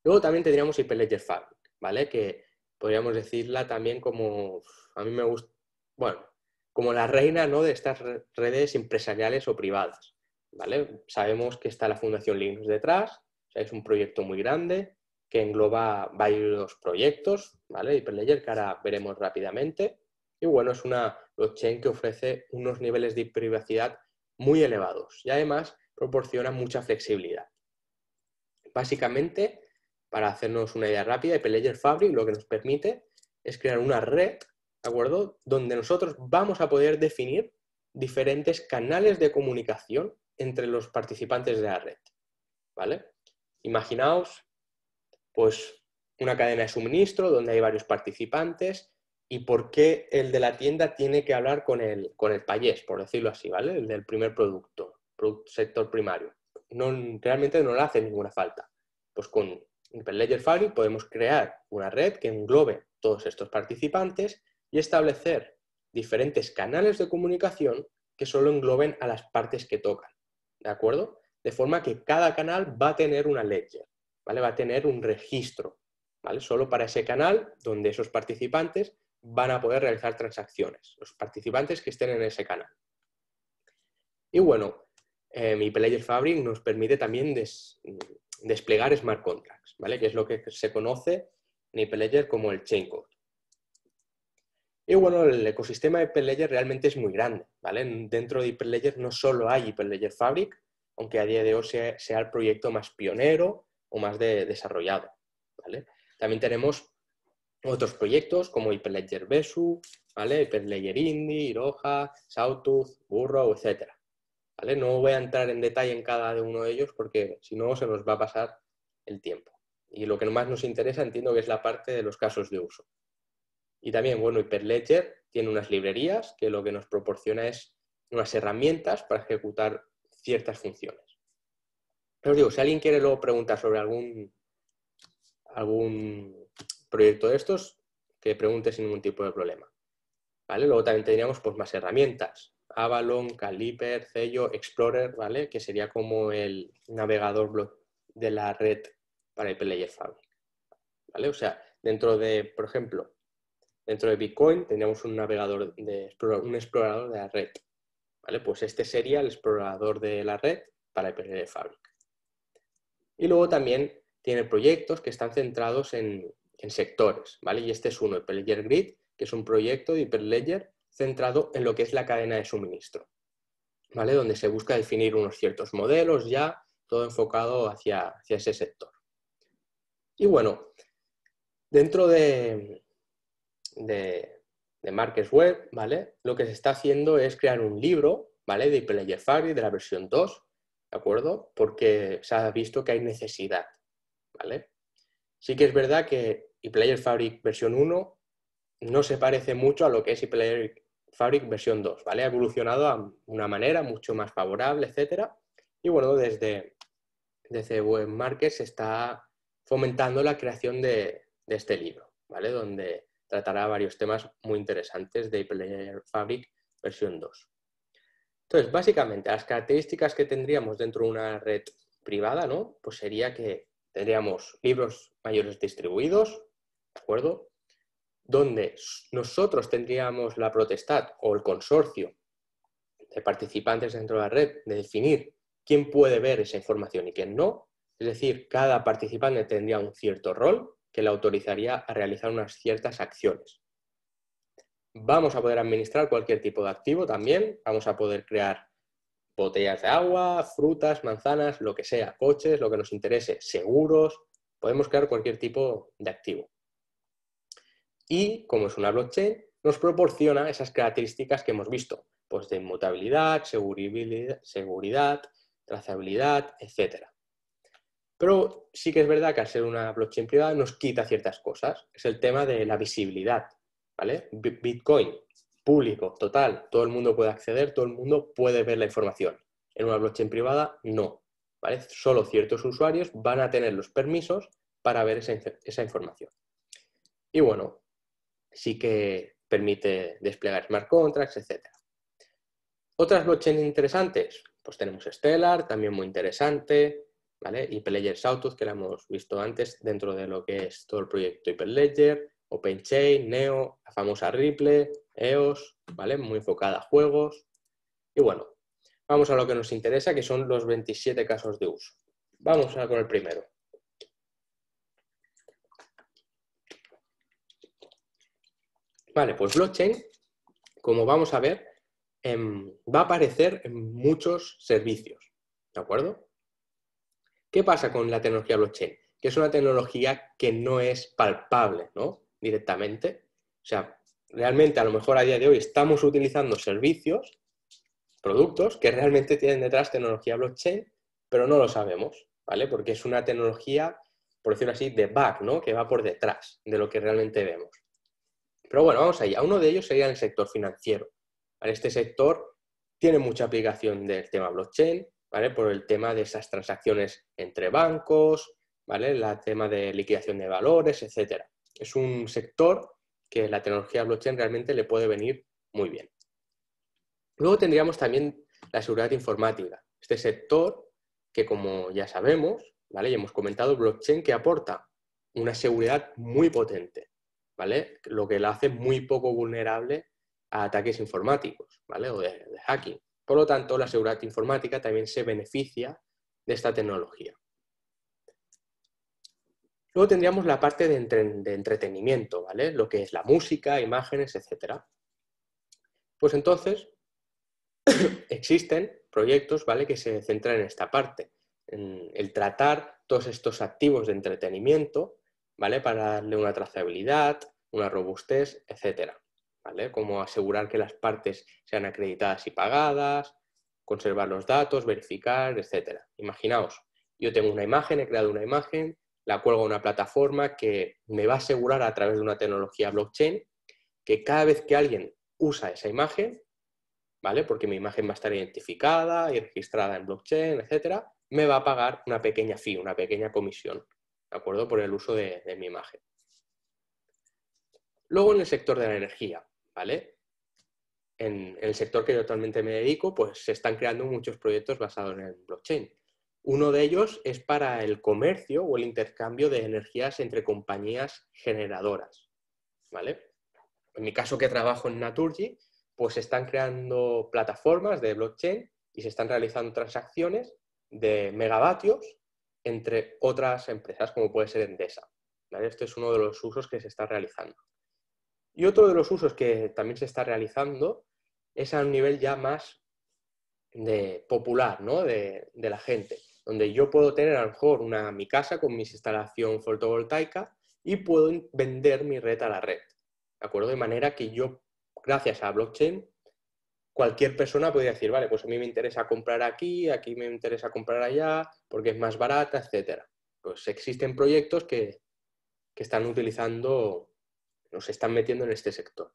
Luego también tendríamos Hyperledger Fabric, ¿vale? Que podríamos decirla también como, a mí me gusta, bueno, como la reina ¿no? de estas redes empresariales o privadas, ¿vale? Sabemos que está la Fundación Linux detrás, es un proyecto muy grande que engloba varios proyectos, ¿vale? Hyperledger, que ahora veremos rápidamente. Y bueno, es una blockchain que ofrece unos niveles de privacidad muy elevados. Y además proporciona mucha flexibilidad. Básicamente, para hacernos una idea rápida, el Ledger Fabric lo que nos permite es crear una red, ¿de acuerdo?, donde nosotros vamos a poder definir diferentes canales de comunicación entre los participantes de la red, ¿vale? Imaginaos, pues, una cadena de suministro donde hay varios participantes y por qué el de la tienda tiene que hablar con el, con el payés, por decirlo así, ¿vale? El del primer producto sector primario. No, realmente no le hace ninguna falta. Pues con Hyperledger Fabric podemos crear una red que englobe todos estos participantes y establecer diferentes canales de comunicación que solo engloben a las partes que tocan. ¿De acuerdo? De forma que cada canal va a tener una ledger, ¿vale? Va a tener un registro, ¿vale? Solo para ese canal donde esos participantes van a poder realizar transacciones, los participantes que estén en ese canal. Y bueno, Hyperledger eh, Fabric nos permite también desplegar smart contracts, ¿vale? que es lo que se conoce en Hyperledger como el chaincode. Y bueno, el ecosistema de Hyperledger realmente es muy grande. ¿vale? Dentro de Hyperledger no solo hay Hyperledger Fabric, aunque a día de hoy sea, el proyecto más pionero o más desarrollado. También tenemos otros proyectos como Hyperledger Besu, ¿vale? Hyperledger Indy, Iroha, Sawtooth, Burrow, etcétera. No voy a entrar en detalle en cada uno de ellos porque si no se nos va a pasar el tiempo. Y lo que más nos interesa entiendo que es la parte de los casos de uso. Y también, bueno, Hyperledger tiene unas librerías que lo que nos proporciona es unas herramientas para ejecutar ciertas funciones. Os digo, si alguien quiere luego preguntar sobre algún, algún proyecto de estos, que pregunte sin ningún tipo de problema. ¿Vale? Luego también tendríamos pues, más herramientas. Avalon, Caliper, Cello, Explorer, ¿vale? Que sería como el navegador de la red para el Fabric, ¿vale? O sea, dentro de, por ejemplo, dentro de Bitcoin tenemos un navegador de un explorador de la red, ¿vale? Pues este sería el explorador de la red para Hyperledger Fabric. Y luego también tiene proyectos que están centrados en, sectores, ¿vale? Y este es uno, el Grid, que es un proyecto de Hyperledger centrado en lo que es la cadena de suministro, ¿vale? Donde se busca definir unos ciertos modelos ya, todo enfocado hacia, ese sector. Y bueno, dentro de, de, de Web, ¿vale? Lo que se está haciendo es crear un libro, ¿vale? De Fabric, de la versión 2, ¿de acuerdo? Porque se ha visto que hay necesidad, ¿vale? Sí que es verdad que player Fabric versión 1 no se parece mucho a lo que es ePlayer Fabric versión 2, ¿vale? Ha evolucionado a una manera mucho más favorable, etcétera. Y bueno, desde, desde Webmarket se está fomentando la creación de, de, este libro, ¿vale? Donde tratará varios temas muy interesantes de Player Fabric versión 2. Entonces, básicamente, las características que tendríamos dentro de una red privada, ¿no? Pues sería que tendríamos libros mayores distribuidos, ¿de acuerdo? donde nosotros tendríamos la protestad o el consorcio de participantes dentro de la red de definir quién puede ver esa información y quién no. Es decir, cada participante tendría un cierto rol que le autorizaría a realizar unas ciertas acciones. Vamos a poder administrar cualquier tipo de activo también, vamos a poder crear botellas de agua, frutas, manzanas, lo que sea, coches, lo que nos interese, seguros, podemos crear cualquier tipo de activo y, como es una blockchain, nos proporciona esas características que hemos visto, pues de inmutabilidad, seguridad, trazabilidad, etc. Pero sí que es verdad que al ser una blockchain privada nos quita ciertas cosas. Es el tema de la visibilidad, ¿vale? Bitcoin, público, total, todo el mundo puede acceder, todo el mundo puede ver la información. En una blockchain privada, no, ¿vale? Solo ciertos usuarios van a tener los permisos para ver esa, esa información. Y bueno, sí que permite desplegar smart contracts, etc. Otras blockchains interesantes, pues tenemos Stellar, también muy interesante, ¿vale? Hyperledger Autos, que la hemos visto antes dentro de lo que es todo el proyecto Hyperledger, OpenChain, Neo, la famosa Ripple, EOS, ¿vale? Muy enfocada a juegos. Y bueno, vamos a lo que nos interesa, que son los 27 casos de uso. Vamos a con el primero. Vale, pues blockchain, como vamos a ver, em, va a aparecer en muchos servicios, ¿de acuerdo? ¿Qué pasa con la tecnología blockchain? Que es una tecnología que no es palpable, ¿no? Directamente. O sea, realmente a lo mejor a día de hoy estamos utilizando servicios, productos que realmente tienen detrás tecnología blockchain, pero no lo sabemos, ¿vale? Porque es una tecnología, por decirlo así, de back, ¿no? Que va por detrás de lo que realmente vemos. Pero bueno, vamos allá. Uno de ellos sería el sector financiero. Este sector tiene mucha aplicación del tema blockchain, ¿vale? Por el tema de esas transacciones entre bancos, ¿vale? El tema de liquidación de valores, etc. Es un sector que la tecnología blockchain realmente le puede venir muy bien. Luego tendríamos también la seguridad informática. Este sector que, como ya sabemos, ¿vale? Y hemos comentado, blockchain que aporta una seguridad muy potente. Lo que la hace muy poco vulnerable a ataques informáticos, ¿vale? O de, hacking. Por lo tanto, la seguridad informática también se beneficia de esta tecnología. Luego tendríamos la parte de, entretenimiento, ¿vale? Lo que es la música, imágenes, etc. Pues entonces, <coughs> existen proyectos, ¿vale? Que se centran en esta parte, en el tratar todos estos activos de entretenimiento ¿vale? Para darle una trazabilidad, una robustez, etcétera, ¿vale? Como asegurar que las partes sean acreditadas y pagadas, conservar los datos, verificar, etcétera. Imaginaos, yo tengo una imagen, he creado una imagen, la cuelgo a una plataforma que me va a asegurar a través de una tecnología blockchain que cada vez que alguien usa esa imagen, ¿vale? Porque mi imagen va a estar identificada y registrada en blockchain, etcétera, me va a pagar una pequeña fee, una pequeña comisión. ¿de acuerdo? Por el uso de, mi imagen. Luego en el sector de la energía, ¿vale? En, el sector que yo actualmente me dedico, pues se están creando muchos proyectos basados en blockchain. Uno de ellos es para el comercio o el intercambio de energías entre compañías generadoras, ¿vale? En mi caso que trabajo en Naturgy, pues se están creando plataformas de blockchain y se están realizando transacciones de megavatios entre otras empresas, como puede ser Endesa. Este es uno de los usos que se está realizando. Y otro de los usos que también se está realizando es a un nivel ya más de popular, ¿no? de, la gente, donde yo puedo tener a lo mejor una, mi casa con mis instalaciones fotovoltaicas y puedo vender mi red a la red. ¿De acuerdo? De manera que yo, gracias a blockchain, cualquier persona podría decir, vale, pues a mí me interesa comprar aquí, aquí me interesa comprar allá, porque es más barata, etc. Pues existen proyectos que, están utilizando, nos están metiendo en este sector.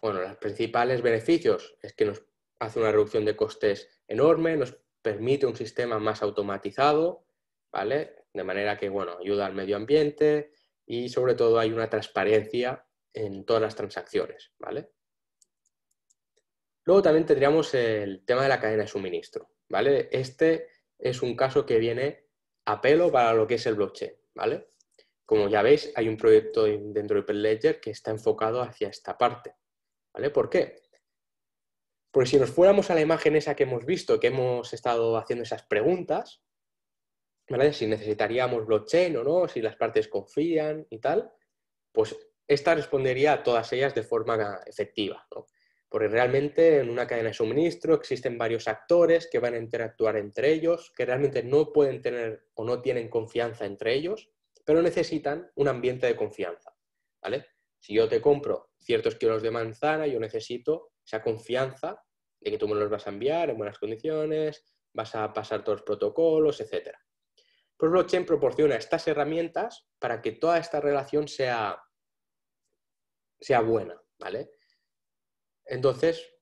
Bueno, los principales beneficios es que nos hace una reducción de costes enorme, nos permite un sistema más automatizado, ¿vale? De manera que, bueno, ayuda al medio ambiente y sobre todo hay una transparencia en todas las transacciones, ¿vale? Luego también tendríamos el tema de la cadena de suministro, ¿vale? Este es un caso que viene a pelo para lo que es el blockchain, ¿vale? Como ya veis, hay un proyecto dentro de Ledger que está enfocado hacia esta parte, ¿vale? ¿Por qué? Porque si nos fuéramos a la imagen esa que hemos visto, que hemos estado haciendo esas preguntas, Si necesitaríamos blockchain o no, si las partes confían y tal, pues esta respondería a todas ellas de forma efectiva, ¿no? Porque realmente en una cadena de suministro existen varios actores que van a interactuar entre ellos, que realmente no pueden tener o no tienen confianza entre ellos, pero necesitan un ambiente de confianza. ¿vale? Si yo te compro ciertos kilos de manzana, yo necesito esa confianza de que tú me los vas a enviar en buenas condiciones, vas a pasar todos los protocolos, etc. Pues blockchain proporciona estas herramientas para que toda esta relación sea, sea buena, ¿vale? Entonces,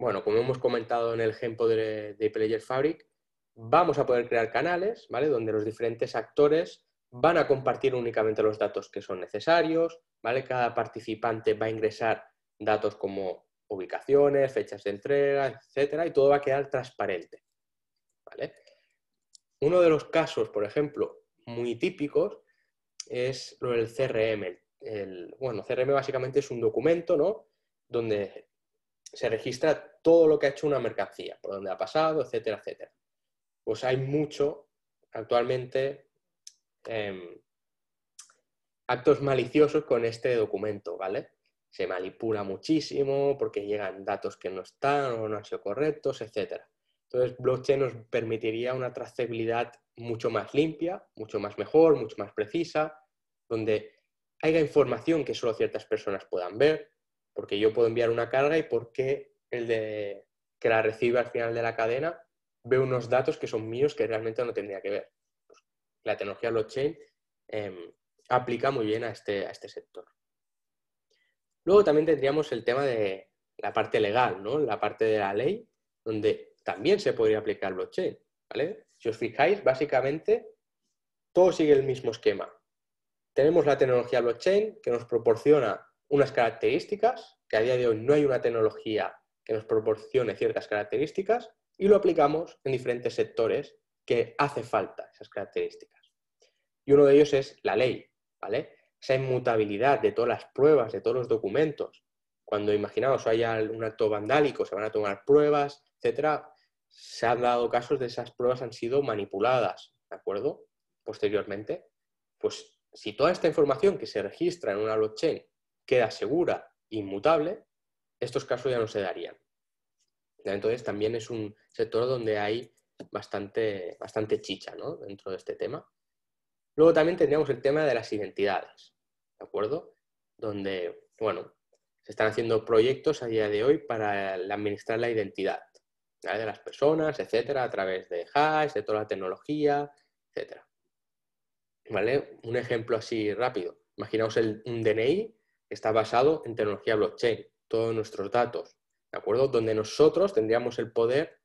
bueno, como hemos comentado en el ejemplo de, Player Fabric, vamos a poder crear canales, ¿vale? Donde los diferentes actores van a compartir únicamente los datos que son necesarios, ¿vale? Cada participante va a ingresar datos como ubicaciones, fechas de entrega, etcétera, y todo va a quedar transparente, ¿vale? Uno de los casos, por ejemplo, muy típicos es lo del CRM. El, bueno, CRM básicamente es un documento, ¿no? Donde se registra todo lo que ha hecho una mercancía, por dónde ha pasado, etcétera, etcétera. Pues hay mucho actualmente em, actos maliciosos con este documento, ¿vale? Se manipula muchísimo porque llegan datos que no están o no han sido correctos, etcétera. Entonces, blockchain nos permitiría una trazabilidad mucho más limpia, mucho más mejor, mucho más precisa, donde haya información que solo ciertas personas puedan ver, porque yo puedo enviar una carga y por qué el de que la recibe al final de la cadena ve unos datos que son míos que realmente no tendría que ver. Pues, la tecnología blockchain em, aplica muy bien a este, a este sector. Luego también tendríamos el tema de la parte legal, ¿no? la parte de la ley, donde también se podría aplicar blockchain. ¿vale? Si os fijáis, básicamente todo sigue el mismo esquema. Tenemos la tecnología blockchain que nos proporciona unas características, que a día de hoy no hay una tecnología que nos proporcione ciertas características, y lo aplicamos en diferentes sectores que hace falta esas características. Y uno de ellos es la ley, ¿vale? Esa inmutabilidad de todas las pruebas, de todos los documentos. Cuando imaginaos haya un acto vandálico, se van a tomar pruebas, etcétera, se han dado casos de esas pruebas han sido manipuladas, ¿de acuerdo? Posteriormente, pues si toda esta información que se registra en una blockchain queda segura, inmutable, estos casos ya no se darían. Entonces también es un sector donde hay bastante, bastante chicha ¿no? dentro de este tema. Luego también tendríamos el tema de las identidades, ¿de acuerdo? Donde, bueno, se están haciendo proyectos a día de hoy para administrar la identidad de las personas, etcétera, a través de hash, de toda la tecnología, etcétera. ¿Vale? Un ejemplo así rápido. Imaginaos el, un DNI está basado en tecnología blockchain, todos nuestros datos, ¿de acuerdo? Donde nosotros tendríamos el poder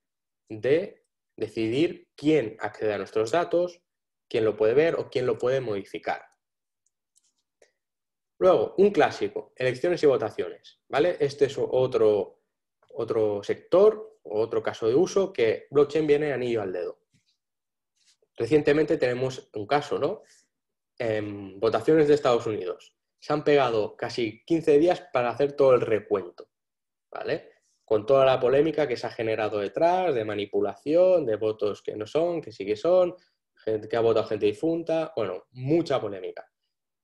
de decidir quién accede a nuestros datos, quién lo puede ver o quién lo puede modificar. Luego, un clásico, elecciones y votaciones, ¿vale? Este es otro, otro sector otro caso de uso que blockchain viene anillo al dedo. Recientemente tenemos un caso, ¿no? En votaciones de Estados Unidos se han pegado casi 15 días para hacer todo el recuento, ¿vale? Con toda la polémica que se ha generado detrás, de manipulación, de votos que no son, que sí que son, gente que ha votado gente difunta, bueno, mucha polémica.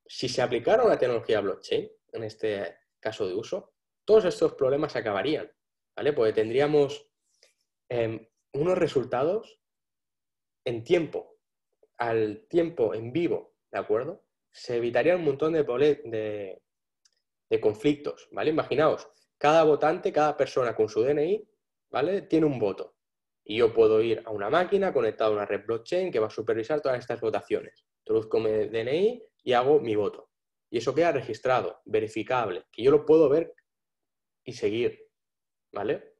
Si se aplicara una tecnología blockchain, en este caso de uso, todos estos problemas se acabarían, ¿vale? Porque tendríamos em, unos resultados en tiempo, al tiempo en vivo, ¿de acuerdo? se evitaría un montón de, de, conflictos, ¿vale? Imaginaos, cada votante, cada persona con su DNI, ¿vale? Tiene un voto. Y yo puedo ir a una máquina conectada a una red blockchain que va a supervisar todas estas votaciones. Introduzco mi DNI y hago mi voto. Y eso queda registrado, verificable, que yo lo puedo ver y seguir, ¿vale?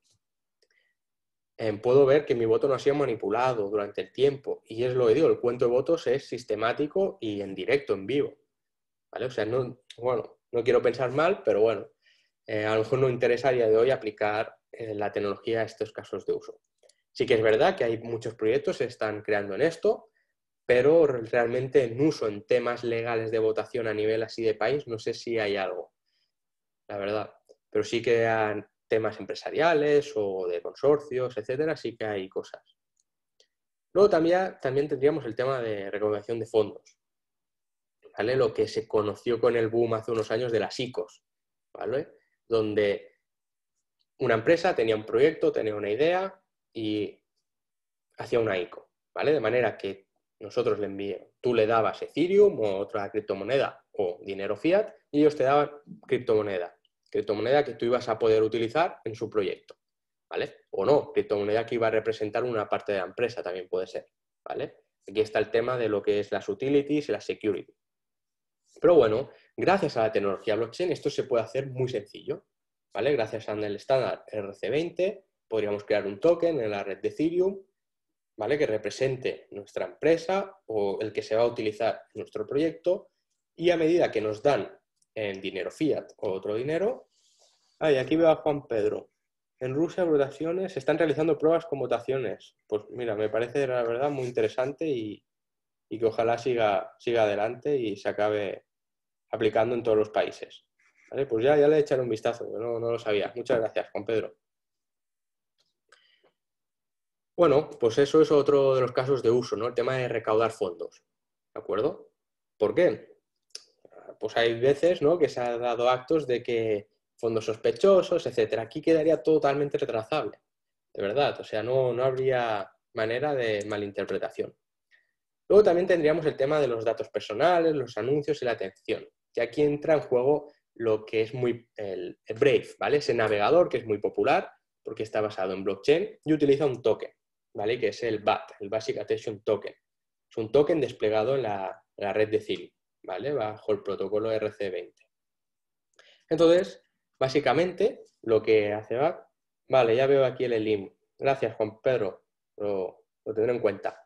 Em, puedo ver que mi voto no ha sido manipulado durante el tiempo. Y es lo que digo, el cuento de votos es sistemático y en directo, en vivo. O sea, no, bueno, no quiero pensar mal, pero bueno, eh, a lo mejor no interesa a día de hoy aplicar eh, la tecnología a estos casos de uso. Sí que es verdad que hay muchos proyectos que se están creando en esto, pero realmente en uso en temas legales de votación a nivel así de país, no sé si hay algo, la verdad. Pero sí que temas empresariales o de consorcios, etcétera, sí que hay cosas. Luego también, también tendríamos el tema de recaudación de fondos, ¿vale? Lo que se conoció con el boom hace unos años de las ICOs, ¿vale? Donde una empresa tenía un proyecto, tenía una idea y hacía una ICO, ¿vale? De manera que nosotros le enviamos, tú le dabas Ethereum o otra criptomoneda o dinero fiat y ellos te daban criptomoneda criptomoneda que tú ibas a poder utilizar en su proyecto, ¿vale? O no, criptomoneda que iba a representar una parte de la empresa también puede ser, ¿vale? Aquí está el tema de lo que es las utilities y la security. Pero bueno, gracias a la tecnología blockchain esto se puede hacer muy sencillo, ¿vale? Gracias al estándar RC20 podríamos crear un token en la red de Ethereum, ¿vale? Que represente nuestra empresa o el que se va a utilizar en nuestro proyecto y a medida que nos dan en dinero fiat o otro dinero. Ah, y aquí veo a Juan Pedro. En Rusia, votaciones, se están realizando pruebas con votaciones. Pues mira, me parece la verdad muy interesante y, que ojalá siga, siga adelante y se acabe aplicando en todos los países. Pues ya, ya le echaré un vistazo, no, no lo sabía. Muchas gracias, Juan Pedro. Bueno, pues eso es otro de los casos de uso, ¿no? El tema de recaudar fondos. ¿De acuerdo? ¿Por qué? pues hay veces ¿no? que se han dado actos de que fondos sospechosos, etcétera. Aquí quedaría totalmente retrasable, de verdad. O sea, no, no habría manera de malinterpretación. Luego también tendríamos el tema de los datos personales, los anuncios y la atención. Y aquí entra en juego lo que es muy el, Brave, ¿vale? Ese navegador que es muy popular porque está basado en blockchain y utiliza un token, ¿vale? Que es el BAT, el Basic Attention Token. Es un token desplegado en la, red de Ethereum. ¿vale? Bajo el protocolo RC20. Entonces, básicamente, lo que hace va, vale, ya veo aquí el ELIM. Gracias, Juan Pedro, lo, lo tendré en cuenta.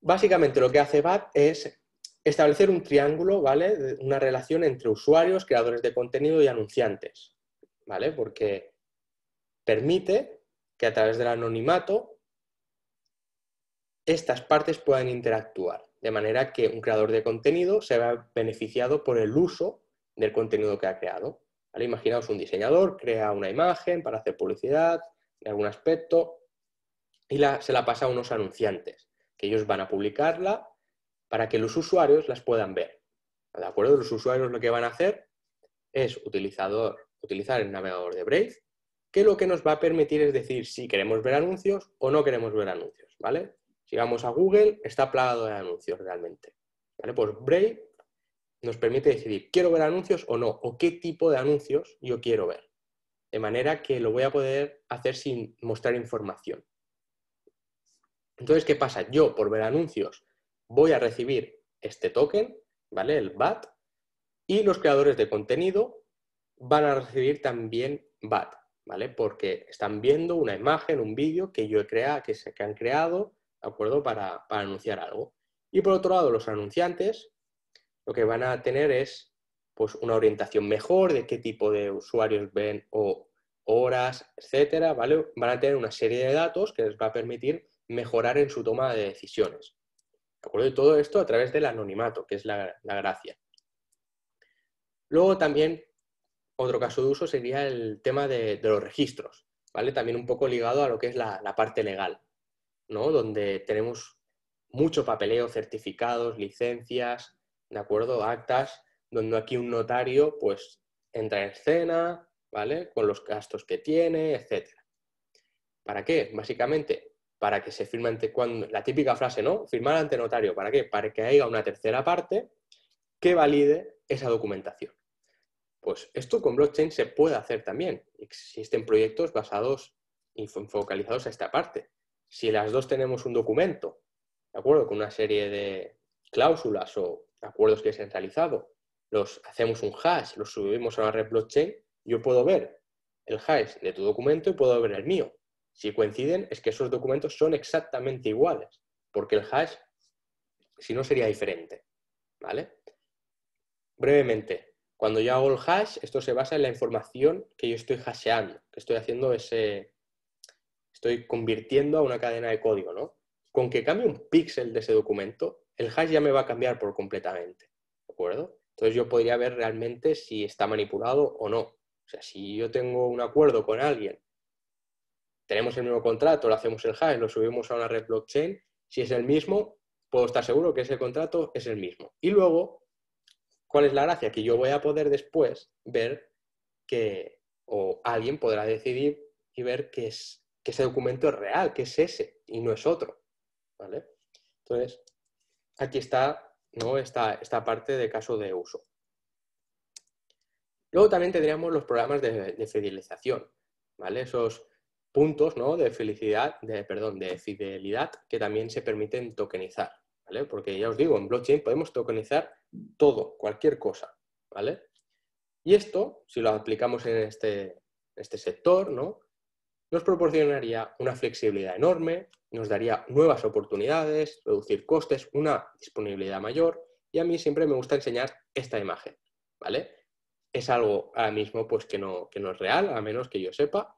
Básicamente lo que hace BAT es establecer un triángulo, ¿vale? Una relación entre usuarios, creadores de contenido y anunciantes, ¿vale? Porque permite que a través del anonimato estas partes puedan interactuar de manera que un creador de contenido se vea beneficiado por el uso del contenido que ha creado. Imaginaos un diseñador, crea una imagen para hacer publicidad de algún aspecto y se la pasa a unos anunciantes, que ellos van a publicarla para que los usuarios las puedan ver. ¿De acuerdo? Los usuarios lo que van a hacer es utilizar el navegador de Brave, que lo que nos va a permitir es decir si queremos ver anuncios o no queremos ver anuncios, ¿vale? Si vamos a Google, está plagado de anuncios realmente. ¿Vale? Pues Brave nos permite decidir, ¿quiero ver anuncios o no? ¿O qué tipo de anuncios yo quiero ver? De manera que lo voy a poder hacer sin mostrar información. Entonces, ¿qué pasa? Yo, por ver anuncios, voy a recibir este token, ¿vale? El BAT, y los creadores de contenido van a recibir también BAT, ¿vale? Porque están viendo una imagen, un vídeo que yo he creado, que, se, que han creado, acuerdo? Para, anunciar algo. Y por otro lado, los anunciantes lo que van a tener es pues, una orientación mejor de qué tipo de usuarios ven o horas, etcétera, ¿vale? Van a tener una serie de datos que les va a permitir mejorar en su toma de decisiones. ¿De acuerdo? Y todo esto a través del anonimato, que es la, gracia. Luego también, otro caso de uso sería el tema de, los registros, ¿vale? También un poco ligado a lo que es la parte legal. Donde tenemos mucho papeleo, certificados, licencias, ¿de acuerdo? Actas, donde aquí un notario, pues, entra en escena, ¿vale? Con los gastos que tiene, etc. ¿Para qué? Básicamente, para que se firme ante cuando, la típica frase, ¿no? Firmar ante notario, ¿para qué? Para que haya una tercera parte que valide esa documentación. Pues esto con blockchain se puede hacer también. Existen proyectos basados y focalizados a esta parte si las dos tenemos un documento, ¿de acuerdo? Con una serie de cláusulas o acuerdos que se han realizado, los hacemos un hash, los subimos a la red blockchain, yo puedo ver el hash de tu documento y puedo ver el mío. Si coinciden, es que esos documentos son exactamente iguales, porque el hash, si no, sería diferente. ¿Vale? Brevemente, cuando yo hago el hash, esto se basa en la información que yo estoy hasheando, que estoy haciendo ese, estoy convirtiendo a una cadena de código, ¿no? Con que cambie un píxel de ese documento, el hash ya me va a cambiar por completamente, ¿de acuerdo? Entonces yo podría ver realmente si está manipulado o no. O sea, si yo tengo un acuerdo con alguien, tenemos el mismo contrato, lo hacemos el hash, lo subimos a una red blockchain, si es el mismo, puedo estar seguro que ese contrato es el mismo. Y luego, ¿cuál es la gracia? Que yo voy a poder después ver que, o alguien podrá decidir y ver que es que ese documento es real, que es ese y no es otro. ¿vale? Entonces, aquí está ¿no? esta, esta parte de caso de uso. Luego también tendríamos los programas de, fidelización, ¿vale? Esos puntos de, felicidad, de, perdón, de fidelidad que también se permiten tokenizar, ¿vale? Porque ya os digo, en blockchain podemos tokenizar todo, cualquier cosa, ¿vale? Y esto, si lo aplicamos en este, este sector, ¿no? nos proporcionaría una flexibilidad enorme, nos daría nuevas oportunidades, reducir costes, una disponibilidad mayor y a mí siempre me gusta enseñar esta imagen, ¿vale? Es algo ahora mismo pues que no, no es real, a menos que yo sepa,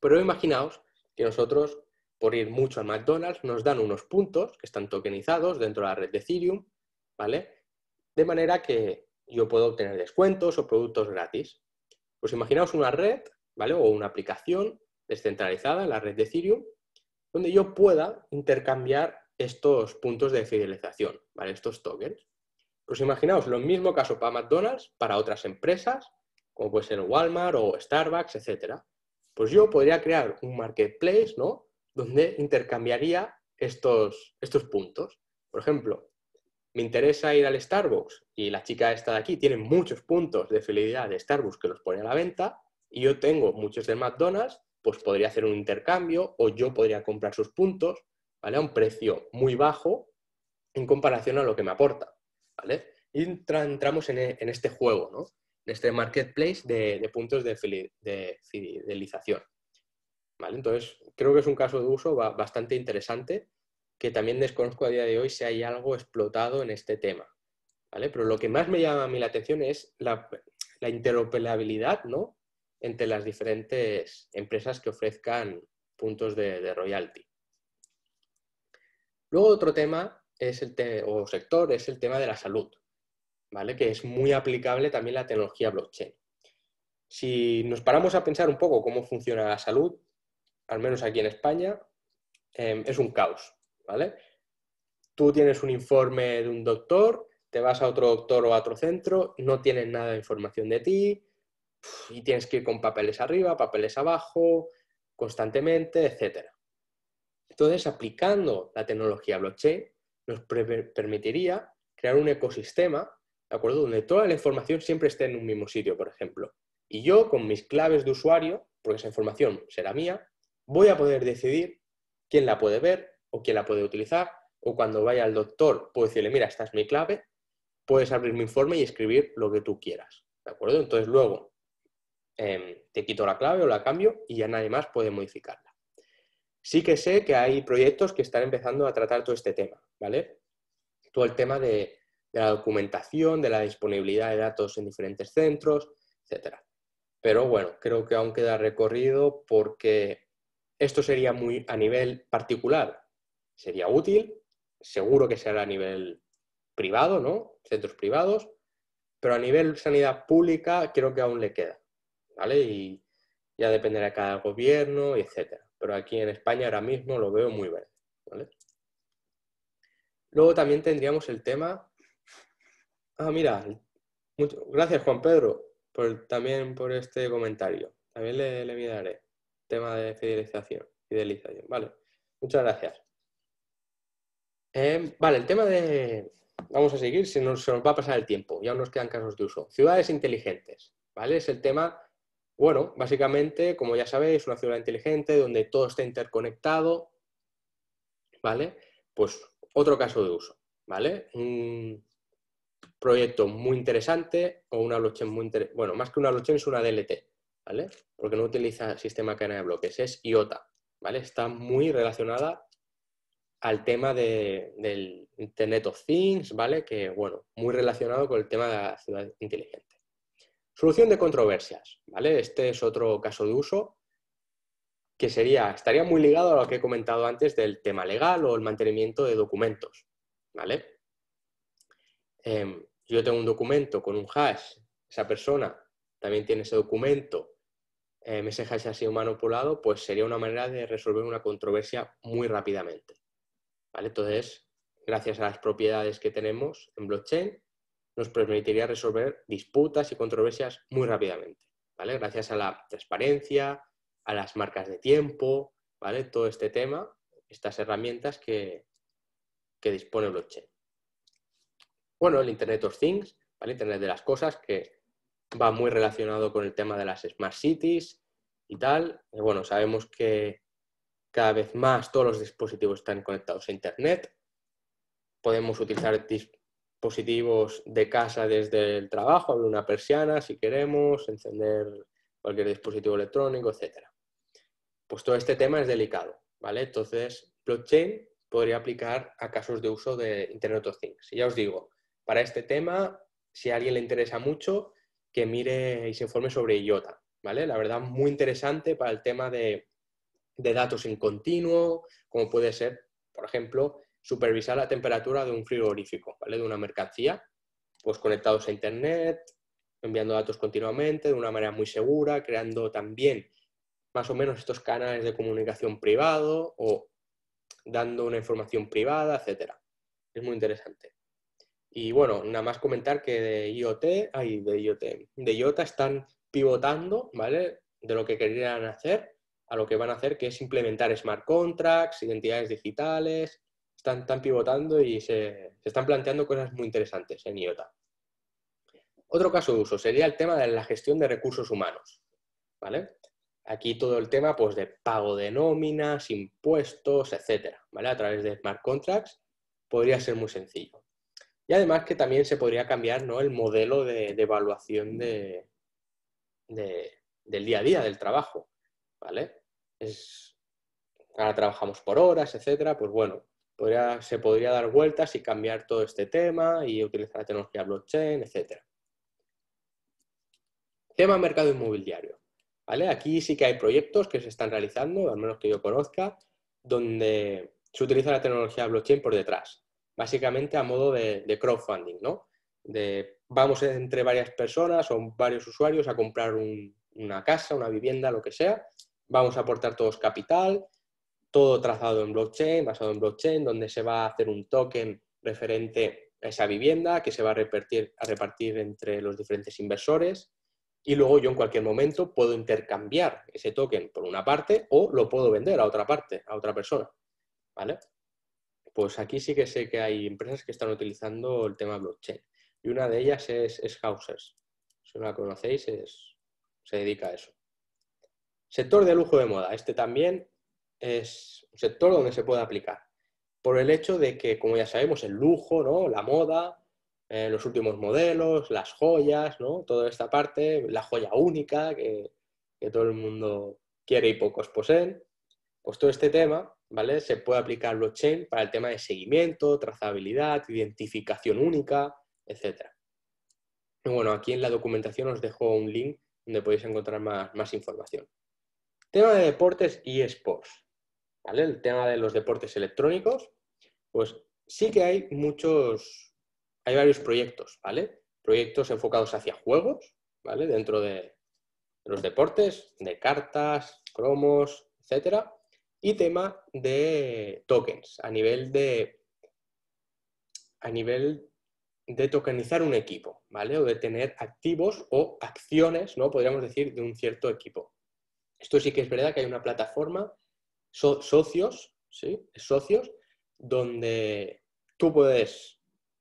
pero imaginaos que nosotros, por ir mucho a McDonald's, nos dan unos puntos que están tokenizados dentro de la red de Ethereum, ¿vale? De manera que yo puedo obtener descuentos o productos gratis. Pues imaginaos una red, ¿vale? O una aplicación descentralizada, la red de Ethereum, donde yo pueda intercambiar estos puntos de fidelización, ¿vale? estos tokens. Pues imaginaos, lo mismo caso para McDonald's, para otras empresas, como puede ser Walmart o Starbucks, etc. Pues yo podría crear un marketplace, ¿no? Donde intercambiaría estos, estos puntos. Por ejemplo, me interesa ir al Starbucks y la chica esta de aquí tiene muchos puntos de fidelidad de Starbucks que los pone a la venta y yo tengo muchos de McDonald's pues podría hacer un intercambio o yo podría comprar sus puntos, ¿vale? A un precio muy bajo en comparación a lo que me aporta, ¿vale? entramos e, en, este juego, ¿no? En este marketplace de, puntos de, fidelización, ¿vale? Entonces, creo que es un caso de uso bastante interesante que también desconozco a día de hoy si hay algo explotado en este tema, ¿vale? Pero lo que más me llama a mí la atención es la, la interoperabilidad, ¿no? entre las diferentes empresas que ofrezcan puntos de, royalty. Luego otro tema es el o sector es el tema de la salud, ¿vale? que es muy aplicable también la tecnología blockchain. Si nos paramos a pensar un poco cómo funciona la salud, al menos aquí en España, em, es un caos. ¿vale? Tú tienes un informe de un doctor, te vas a otro doctor o a otro centro, no tienen nada de información de ti, y tienes que ir con papeles arriba, papeles abajo, constantemente, etc. Entonces, aplicando la tecnología blockchain, nos permitiría crear un ecosistema, ¿de acuerdo? Donde toda la información siempre esté en un mismo sitio, por ejemplo. Y yo, con mis claves de usuario, porque esa información será mía, voy a poder decidir quién la puede ver o quién la puede utilizar, o cuando vaya al doctor puedo decirle, mira, esta es mi clave, puedes abrir mi informe y escribir lo que tú quieras, ¿de acuerdo? Entonces, luego, Em, te quito la clave o la cambio y ya nadie más puede modificarla. Sí que sé que hay proyectos que están empezando a tratar todo este tema, ¿vale? Todo el tema de, de la documentación, de la disponibilidad de datos en diferentes centros, etc. Pero bueno, creo que aún queda recorrido porque esto sería muy a nivel particular. Sería útil, seguro que será a nivel privado, ¿no? Centros privados, pero a nivel sanidad pública creo que aún le queda. ¿vale? Y ya dependerá cada gobierno, etcétera. Pero aquí en España ahora mismo lo veo muy bien. ¿vale? Luego también tendríamos el tema... Ah, mira, muchas gracias Juan Pedro por, también por este comentario. También le, le miraré. Tema de fidelización. Fidelización, vale. Muchas gracias. Em, vale, el tema de... Vamos a seguir, si nos, se nos va a pasar el tiempo, ya nos quedan casos de uso. Ciudades inteligentes, ¿vale? Es el tema bueno, básicamente, como ya sabéis, una ciudad inteligente donde todo está interconectado, ¿vale? Pues otro caso de uso, ¿vale? Un proyecto muy interesante o una blockchain muy interesante, bueno, más que una blockchain es una DLT, ¿vale? Porque no utiliza sistema cadena de bloques, es IOTA, ¿vale? Está muy relacionada al tema de, del Internet of Things, ¿vale? Que, bueno, muy relacionado con el tema de la ciudad inteligente. Solución de controversias, ¿vale? Este es otro caso de uso que sería, estaría muy ligado a lo que he comentado antes del tema legal o el mantenimiento de documentos, ¿vale? Em, yo tengo un documento con un hash, esa persona también tiene ese documento, em, ese hash ha sido manipulado, pues sería una manera de resolver una controversia muy rápidamente, ¿vale? Entonces, gracias a las propiedades que tenemos en blockchain, nos permitiría resolver disputas y controversias muy rápidamente, ¿vale? Gracias a la transparencia, a las marcas de tiempo, ¿vale? Todo este tema, estas herramientas que, dispone blockchain. Bueno, el Internet of Things, ¿vale? Internet de las cosas, que va muy relacionado con el tema de las Smart Cities y tal. bueno, sabemos que cada vez más todos los dispositivos están conectados a Internet. Podemos utilizar dispositivos de casa desde el trabajo, abrir una persiana si queremos, encender cualquier dispositivo electrónico, etc. Pues todo este tema es delicado, ¿vale? Entonces, blockchain podría aplicar a casos de uso de Internet of Things. Y ya os digo, para este tema, si a alguien le interesa mucho, que mire y se informe sobre IOTA, ¿vale? La verdad, muy interesante para el tema de, de datos en continuo, como puede ser, por ejemplo, supervisar la temperatura de un frigorífico, ¿vale? De una mercancía, pues conectados a Internet, enviando datos continuamente, de una manera muy segura, creando también más o menos estos canales de comunicación privado o dando una información privada, etcétera. Es muy interesante. Y bueno, nada más comentar que de IoT, hay de IoT, de IoT están pivotando, ¿vale? De lo que querían hacer a lo que van a hacer, que es implementar smart contracts, identidades digitales, están, pivotando y se, están planteando cosas muy interesantes en IOTA. Otro caso de uso sería el tema de la gestión de recursos humanos. ¿vale? Aquí todo el tema pues, de pago de nóminas, impuestos, etcétera, ¿vale? A través de smart contracts podría ser muy sencillo. Y además que también se podría cambiar ¿no? el modelo de, evaluación de, del día a día, del trabajo. ¿vale? ahora trabajamos por horas, etcétera. Pues bueno, se podría dar vueltas y cambiar todo este tema y utilizar la tecnología blockchain, etc. Tema mercado inmobiliario. ¿vale? Aquí sí que hay proyectos que se están realizando, al menos que yo conozca, donde se utiliza la tecnología blockchain por detrás, básicamente a modo de, crowdfunding, ¿no? vamos entre varias personas o varios usuarios a comprar una casa, una vivienda, lo que sea, vamos a aportar todos capital todo trazado en blockchain, basado en blockchain, donde se va a hacer un token referente a esa vivienda que se va a repartir, a repartir entre los diferentes inversores y luego yo en cualquier momento puedo intercambiar ese token por una parte o lo puedo vender a otra parte, a otra persona. ¿Vale? Pues aquí sí que sé que hay empresas que están utilizando el tema blockchain. Y una de ellas es, es Si no la conocéis, es, se dedica a eso. Sector de lujo de moda. Este también es un sector donde se puede aplicar. Por el hecho de que, como ya sabemos, el lujo, ¿no? la moda, eh, los últimos modelos, las joyas, toda esta parte, la joya única que, todo el mundo quiere y pocos poseen, pues todo este tema ¿vale? se puede aplicar blockchain para el tema de seguimiento, trazabilidad, identificación única, etc. bueno, aquí en la documentación os dejo un link donde podéis encontrar más, más información. Tema de deportes y esports. El tema de los deportes electrónicos, pues sí que hay muchos, hay varios proyectos, ¿vale? Proyectos enfocados hacia juegos, ¿vale? Dentro de los deportes, de cartas, cromos, etcétera, y tema de tokens a nivel de a nivel de tokenizar un equipo, ¿vale? O de tener activos o acciones, ¿no? Podríamos decir, de un cierto equipo. Esto sí que es verdad que hay una plataforma socios, ¿sí? Socios, donde tú puedes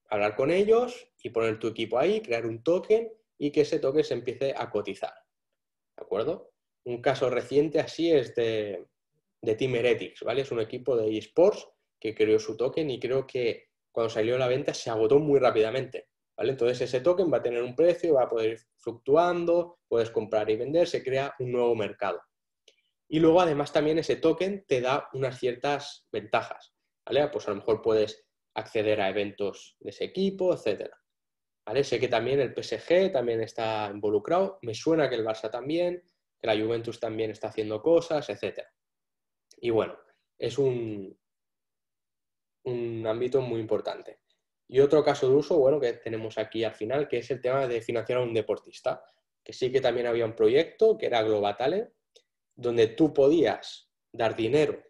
hablar con ellos y poner tu equipo ahí, crear un token y que ese token se empiece a cotizar. ¿De acuerdo? Un caso reciente así es de, de Team Heretics, ¿vale? Es un equipo de eSports que creó su token y creo que cuando salió a la venta se agotó muy rápidamente. ¿Vale? Entonces ese token va a tener un precio, va a poder ir fluctuando, puedes comprar y vender, se crea un nuevo mercado. Y luego además también ese token te da unas ciertas ventajas, ¿vale? Pues a lo mejor puedes acceder a eventos de ese equipo, etcétera. ¿Vale? Sé que también el PSG también está involucrado, me suena que el Barça también, que la Juventus también está haciendo cosas, etc. Y bueno, es un, un ámbito muy importante. Y otro caso de uso, bueno, que tenemos aquí al final, que es el tema de financiar a un deportista, que sí que también había un proyecto que era Globatale, donde tú podías dar dinero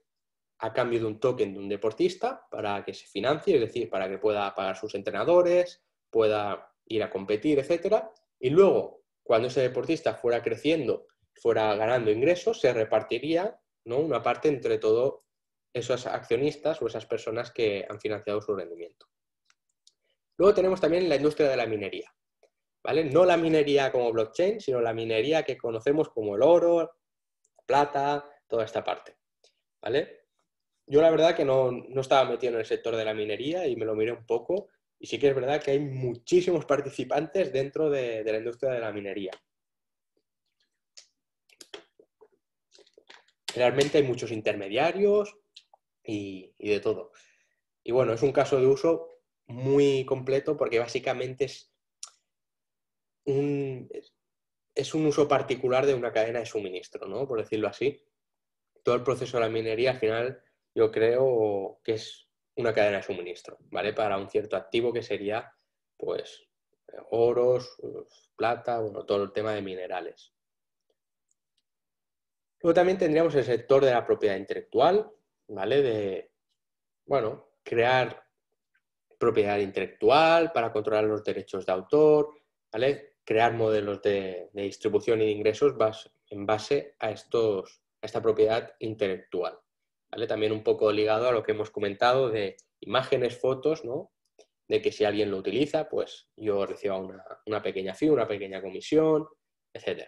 a cambio de un token de un deportista para que se financie, es decir, para que pueda pagar sus entrenadores, pueda ir a competir, etcétera, y luego, cuando ese deportista fuera creciendo, fuera ganando ingresos, se repartiría ¿no? una parte entre todos esos accionistas o esas personas que han financiado su rendimiento. Luego tenemos también la industria de la minería, ¿vale? No la minería como blockchain, sino la minería que conocemos como el oro, plata, toda esta parte. ¿Vale? Yo la verdad que no, no estaba metido en el sector de la minería y me lo miré un poco y sí que es verdad que hay muchísimos participantes dentro de, la industria de la minería. Realmente hay muchos intermediarios y, y, de todo. Y bueno, es un caso de uso muy completo porque básicamente es un, es un uso particular de una cadena de suministro, ¿no? Por decirlo así. Todo el proceso de la minería, al final, yo creo que es una cadena de suministro, ¿vale? Para un cierto activo que sería, pues, oros, pues, plata, bueno, todo el tema de minerales. Luego también tendríamos el sector de la propiedad intelectual, ¿vale? De, bueno, crear propiedad intelectual para controlar los derechos de autor, ¿vale? crear modelos de, distribución y de ingresos en base a, estos, a esta propiedad intelectual. ¿vale? También un poco ligado a lo que hemos comentado de imágenes, fotos, ¿no? de que si alguien lo utiliza, pues yo reciba una, una pequeña fee, una pequeña comisión, etc.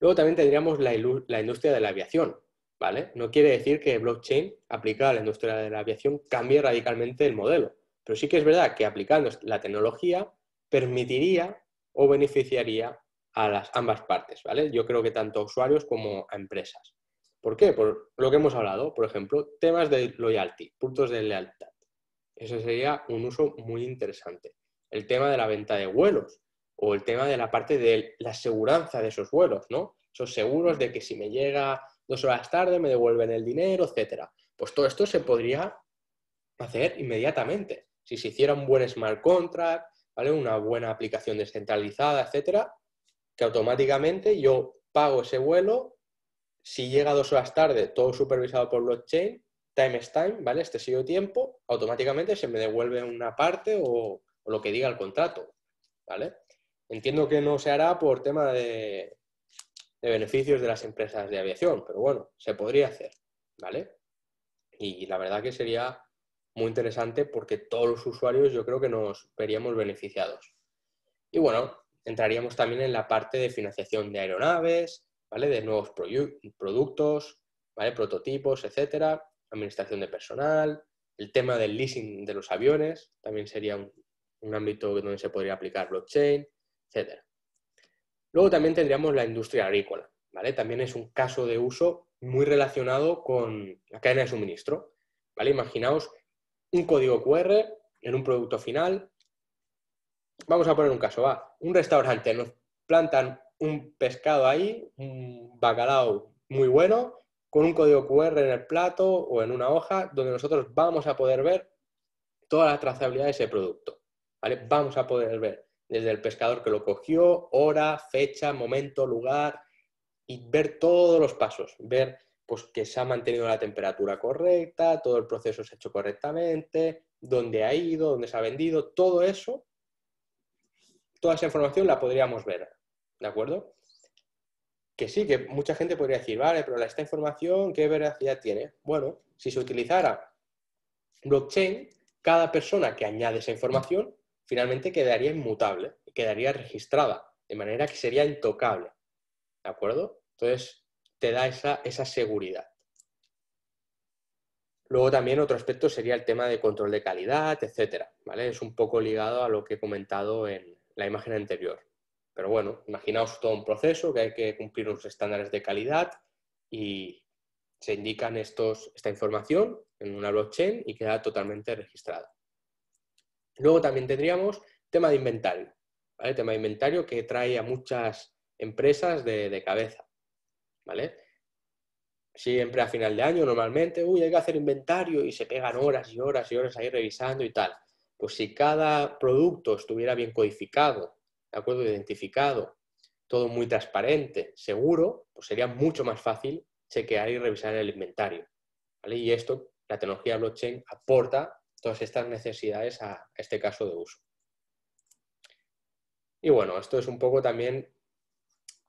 Luego también tendríamos la, la, industria de la aviación, ¿vale? No quiere decir que blockchain aplicada a la industria de la aviación cambie radicalmente el modelo, pero sí que es verdad que aplicando la tecnología permitiría o beneficiaría a las ambas partes, ¿vale? Yo creo que tanto a usuarios como a empresas. ¿Por qué? Por lo que hemos hablado, por ejemplo, temas de loyalty, puntos de lealtad. Eso sería un uso muy interesante. El tema de la venta de vuelos o el tema de la parte de la aseguranza de esos vuelos, ¿no? Esos seguros de que si me llega dos horas tarde me devuelven el dinero, etcétera. Pues todo esto se podría hacer inmediatamente si se hiciera un buen smart contract, ¿vale? una buena aplicación descentralizada, etcétera, que automáticamente yo pago ese vuelo, si llega dos horas tarde, todo supervisado por blockchain, time is time, ¿vale? Este siglo tiempo, automáticamente se me devuelve una parte o, lo que diga el contrato, ¿vale? Entiendo que no se hará por tema de, de beneficios de las empresas de aviación, pero bueno, se podría hacer, ¿vale? Y la verdad que sería muy interesante porque todos los usuarios yo creo que nos veríamos beneficiados. Y bueno, entraríamos también en la parte de financiación de aeronaves, ¿vale? De nuevos productos, ¿vale? Prototipos, etcétera, administración de personal, el tema del leasing de los aviones, también sería un, ámbito donde se podría aplicar blockchain, etcétera. Luego también tendríamos la industria agrícola, ¿vale? También es un caso de uso muy relacionado con la cadena de suministro, ¿vale? Imaginaos un código QR en un producto final. Vamos a poner un caso, va. Un restaurante nos plantan un pescado ahí, un bacalao muy bueno, con un código QR en el plato o en una hoja, donde nosotros vamos a poder ver toda la trazabilidad de ese producto. ¿vale? Vamos a poder ver desde el pescador que lo cogió, hora, fecha, momento, lugar, y ver todos los pasos, ver pues que se ha mantenido la temperatura correcta, todo el proceso se ha hecho correctamente, dónde ha ido, dónde se ha vendido, todo eso, toda esa información la podríamos ver, ¿de acuerdo? Que sí, que mucha gente podría decir, vale, pero esta información, ¿qué veracidad tiene? Bueno, si se utilizara blockchain, cada persona que añade esa información finalmente quedaría inmutable, quedaría registrada, de manera que sería intocable, ¿de acuerdo? Entonces, te da esa, esa seguridad. Luego también otro aspecto sería el tema de control de calidad, etcétera, ¿vale? Es un poco ligado a lo que he comentado en la imagen anterior. Pero bueno, imaginaos todo un proceso que hay que cumplir unos estándares de calidad y se indican estos, esta información en una blockchain y queda totalmente registrada. Luego también tendríamos tema de inventario, Tema de inventario que trae a muchas empresas de cabeza. ¿vale? Siempre a final de año, normalmente, uy, hay que hacer inventario y se pegan horas y horas y horas ahí revisando y tal. Pues si cada producto estuviera bien codificado, ¿de acuerdo? Identificado, todo muy transparente, seguro, pues sería mucho más fácil chequear y revisar el inventario. Y esto, la tecnología blockchain aporta todas estas necesidades a este caso de uso. Y bueno, esto es un poco también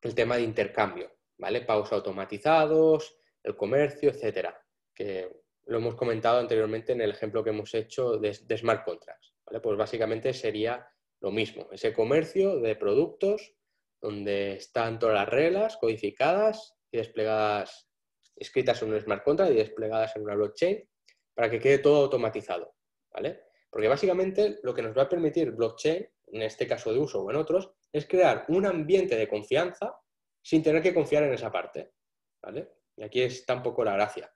el tema de intercambio. ¿vale? Pagos automatizados, el comercio, etcétera, que lo hemos comentado anteriormente en el ejemplo que hemos hecho de, smart contracts, Pues básicamente sería lo mismo, ese comercio de productos donde están todas las reglas codificadas y desplegadas, escritas en un smart contract y desplegadas en una blockchain, para que quede todo automatizado, ¿vale? Porque básicamente lo que nos va a permitir blockchain, en este caso de uso o en otros, es crear un ambiente de confianza sin tener que confiar en esa parte. ¿vale? Y aquí es tampoco poco la gracia.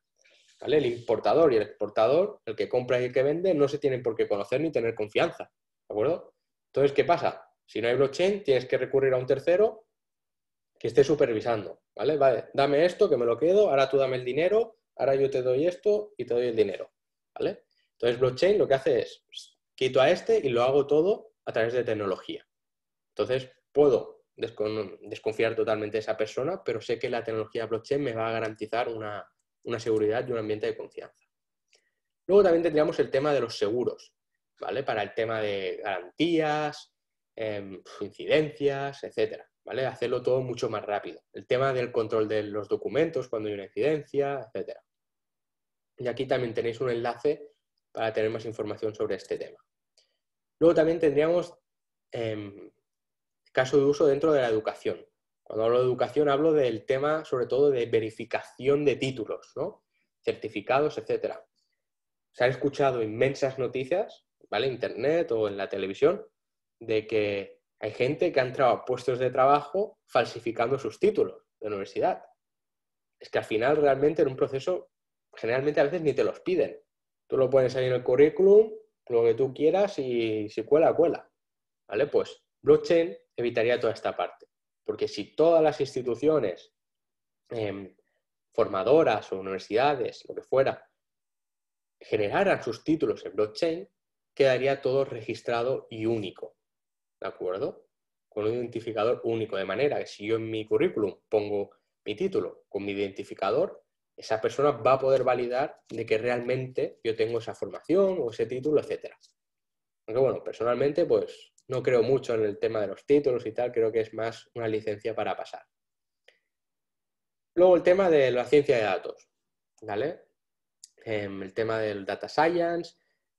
¿vale? El importador y el exportador, el que compra y el que vende, no se tienen por qué conocer ni tener confianza. ¿De acuerdo? Entonces, ¿qué pasa? Si no hay blockchain, tienes que recurrir a un tercero que esté supervisando. ¿vale? Vale, dame esto, que me lo quedo, ahora tú dame el dinero, ahora yo te doy esto y te doy el dinero. ¿vale? Entonces, blockchain lo que hace es quito a este y lo hago todo a través de tecnología. Entonces, puedo desconfiar totalmente de esa persona, pero sé que la tecnología blockchain me va a garantizar una, seguridad y un ambiente de confianza. Luego también tendríamos el tema de los seguros, ¿vale? Para el tema de garantías, em, incidencias, etcétera, ¿vale? Hacerlo todo mucho más rápido. El tema del control de los documentos cuando hay una incidencia, etcétera. Y aquí también tenéis un enlace para tener más información sobre este tema. Luego también tendríamos em, caso de uso dentro de la educación. Cuando hablo de educación hablo del tema sobre todo de verificación de títulos, ¿no? certificados, etc. Se han escuchado inmensas noticias, ¿vale? Internet o en la televisión, de que hay gente que ha entrado a puestos de trabajo falsificando sus títulos de universidad. Es que al final realmente en un proceso generalmente a veces ni te los piden. Tú lo pones ahí en el currículum, lo que tú quieras y si cuela, cuela. ¿Vale? Pues blockchain evitaría toda esta parte. Porque si todas las instituciones em, formadoras o universidades, lo que fuera, generaran sus títulos en blockchain, quedaría todo registrado y único. ¿De acuerdo? Con un identificador único. De manera que si yo en mi currículum pongo mi título con mi identificador, esa persona va a poder validar de que realmente yo tengo esa formación o ese título, etc. Aunque bueno, personalmente, pues no creo mucho en el tema de los títulos y tal, creo que es más una licencia para pasar. Luego el tema de la ciencia de datos, ¿vale? Em, el tema del data science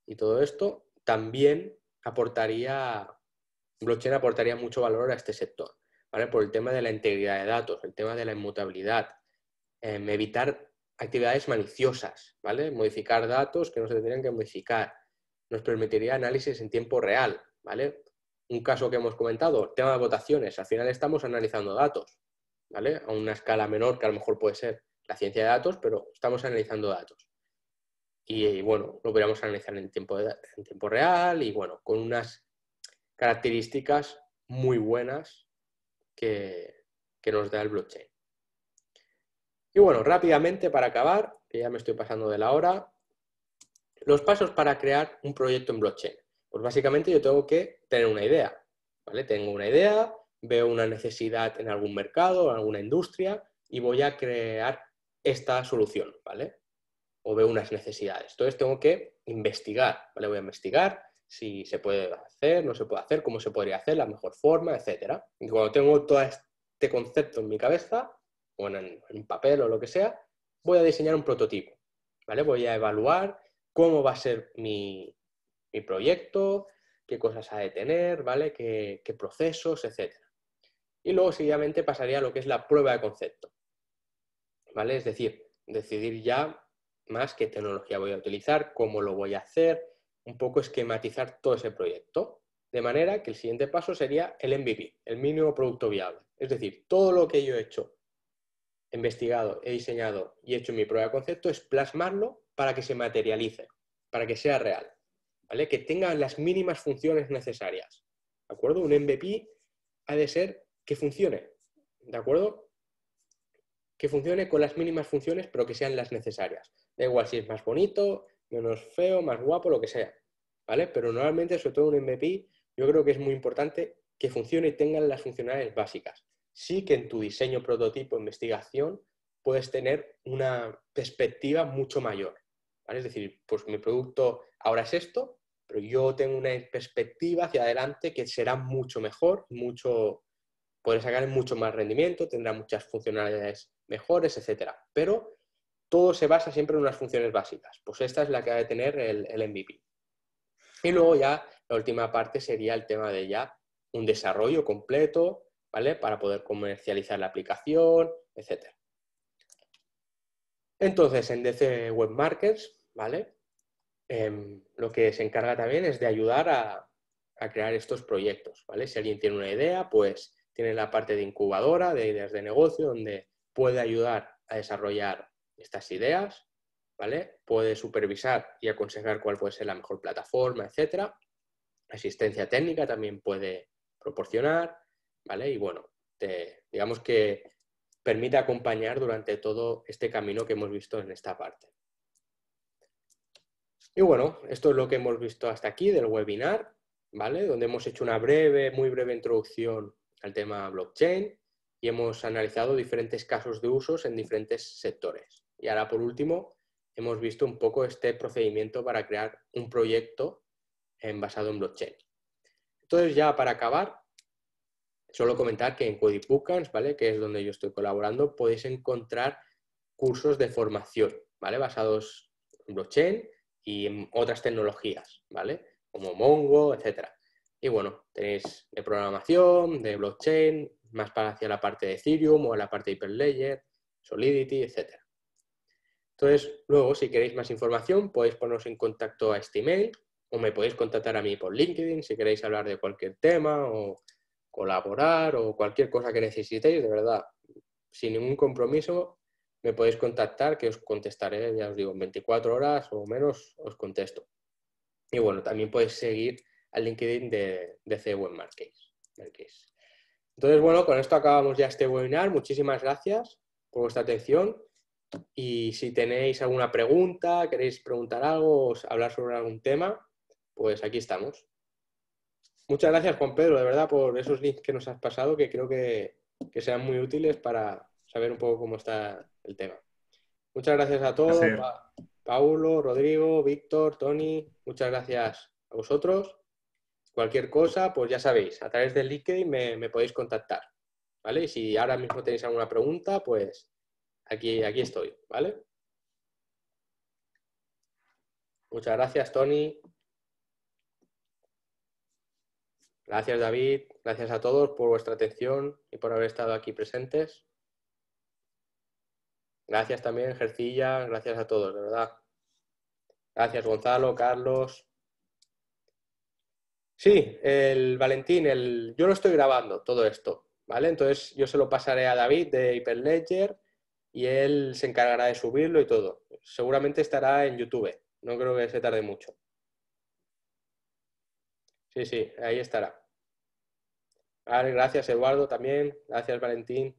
y todo esto también aportaría, blockchain aportaría mucho valor a este sector, ¿vale? Por el tema de la integridad de datos, el tema de la inmutabilidad, em, evitar actividades maliciosas, ¿vale? Modificar datos que no se tendrían que modificar. Nos permitiría análisis en tiempo real, ¿vale? un caso que hemos comentado, tema de votaciones. Al final estamos analizando datos, ¿vale? A una escala menor que a lo mejor puede ser la ciencia de datos, pero estamos analizando datos. Y, bueno, lo podríamos analizar en tiempo, en tiempo real y bueno, con unas características muy buenas que, que nos da el blockchain. Y bueno, rápidamente para acabar, que ya me estoy pasando de la hora, los pasos para crear un proyecto en blockchain. Pues básicamente yo tengo que tener una idea, ¿vale? Tengo una idea, veo una necesidad en algún mercado, en alguna industria y voy a crear esta solución, ¿vale? O veo unas necesidades. Entonces tengo que investigar, ¿vale? Voy a investigar si se puede hacer, no se puede hacer, cómo se podría hacer, la mejor forma, etc. Y cuando tengo todo este concepto en mi cabeza, o en, papel o lo que sea, voy a diseñar un prototipo, ¿vale? Voy a evaluar cómo va a ser mi, mi proyecto, qué cosas ha de tener, ¿vale? qué, procesos, etc. Y luego, seguidamente, pasaría a lo que es la prueba de concepto. ¿Vale? Es decir, decidir ya más qué tecnología voy a utilizar, cómo lo voy a hacer, un poco esquematizar todo ese proyecto. De manera que el siguiente paso sería el MVP, el mínimo producto viable. Es decir, todo lo que yo he hecho, investigado, he diseñado y he hecho en mi prueba de concepto es plasmarlo para que se materialice, para que sea real. ¿vale? Que tenga las mínimas funciones necesarias, ¿de acuerdo? Un MVP ha de ser que funcione, ¿de acuerdo? Que funcione con las mínimas funciones, pero que sean las necesarias. Da igual si es más bonito, menos feo, más guapo, lo que sea, ¿vale? Pero normalmente, sobre todo un MVP, yo creo que es muy importante que funcione y tenga las funcionalidades básicas. Sí que en tu diseño, prototipo, investigación, puedes tener una perspectiva mucho mayor. Es decir, pues mi producto ahora es esto, pero yo tengo una perspectiva hacia adelante que será mucho mejor, mucho, podré sacar mucho más rendimiento, tendrá muchas funcionalidades mejores, etc. Pero todo se basa siempre en unas funciones básicas. Pues esta es la que ha de tener el, MVP. Y luego ya la última parte sería el tema de ya un desarrollo completo, ¿vale? Para poder comercializar la aplicación, etc. Entonces, en DC Web Markets, ¿vale? Em, lo que se encarga también es de ayudar a, crear estos proyectos, ¿vale? Si alguien tiene una idea, pues tiene la parte de incubadora, de ideas de negocio, donde puede ayudar a desarrollar estas ideas, ¿vale? Puede supervisar y aconsejar cuál puede ser la mejor plataforma, etcétera. Asistencia técnica también puede proporcionar, ¿vale? Y bueno, te, digamos que permite acompañar durante todo este camino que hemos visto en esta parte. Y bueno, esto es lo que hemos visto hasta aquí del webinar, ¿vale? Donde hemos hecho una breve, muy breve introducción al tema blockchain y hemos analizado diferentes casos de usos en diferentes sectores. Y ahora, por último, hemos visto un poco este procedimiento para crear un proyecto eh, basado en blockchain. Entonces, ya para acabar, solo comentar que en Codipukans, ¿vale? Que es donde yo estoy colaborando, podéis encontrar cursos de formación, ¿vale? Basados en blockchain, y en otras tecnologías, ¿vale? Como Mongo, etc. Y bueno, tenéis de programación, de blockchain, más para hacia la parte de Ethereum o la parte de Hyperledger, Solidity, etc. Entonces, luego, si queréis más información, podéis poneros en contacto a este email o me podéis contactar a mí por LinkedIn si queréis hablar de cualquier tema o colaborar o cualquier cosa que necesitéis, de verdad, sin ningún compromiso, me podéis contactar, que os contestaré, ya os digo, en 24 horas o menos os contesto. Y bueno, también podéis seguir al LinkedIn de, de web Marques. Entonces, bueno, con esto acabamos ya este webinar. Muchísimas gracias por vuestra atención. Y si tenéis alguna pregunta, queréis preguntar algo hablar sobre algún tema, pues aquí estamos. Muchas gracias, Juan Pedro, de verdad, por esos links que nos has pasado, que creo que sean muy útiles para, saber un poco cómo está el tema. Muchas gracias a todos, Paulo, Rodrigo, Víctor, Tony, muchas gracias a vosotros. Cualquier cosa, pues ya sabéis, a través del LinkedIn me, podéis contactar, ¿vale? Y si ahora mismo tenéis alguna pregunta, pues aquí, aquí estoy, ¿vale? Muchas gracias, Tony. Gracias, David. Gracias a todos por vuestra atención y por haber estado aquí presentes. Gracias también, Gercilla, gracias a todos, de verdad. Gracias, Gonzalo, Carlos. Sí, el Valentín, el... yo lo estoy grabando todo esto, ¿vale? Entonces yo se lo pasaré a David de Hyperledger y él se encargará de subirlo y todo. Seguramente estará en YouTube, no creo que se tarde mucho. Sí, sí, ahí estará. Vale, gracias Eduardo también, gracias Valentín.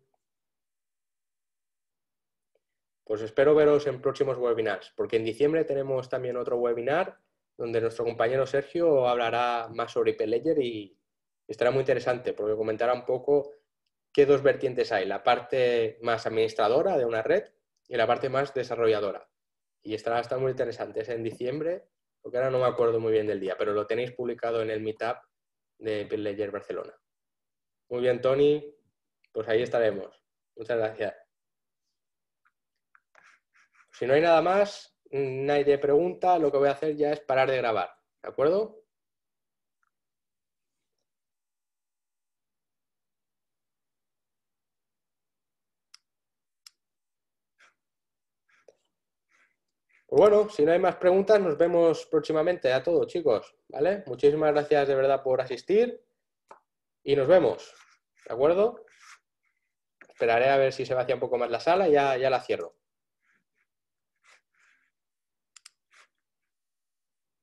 Pues espero veros en próximos webinars, porque en diciembre tenemos también otro webinar donde nuestro compañero Sergio hablará más sobre IP y estará muy interesante porque comentará un poco qué dos vertientes hay, la parte más administradora de una red y la parte más desarrolladora. Y estará, hasta muy interesante, es en diciembre, porque ahora no me acuerdo muy bien del día, pero lo tenéis publicado en el Meetup de IP Barcelona. Muy bien, Tony, pues ahí estaremos. Muchas gracias. Si no hay nada más, nadie pregunta, lo que voy a hacer ya es parar de grabar, ¿de acuerdo? Pues bueno, si no hay más preguntas, nos vemos próximamente a todos, chicos, ¿vale? Muchísimas gracias de verdad por asistir y nos vemos, ¿de acuerdo? Esperaré a ver si se vacía un poco más la sala y ya la cierro.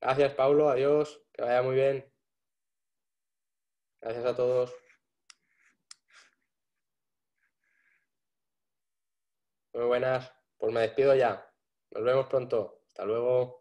Gracias, Pablo. Adiós. Que vaya muy bien. Gracias a todos. Muy buenas. Pues me despido ya. Nos vemos pronto. Hasta luego.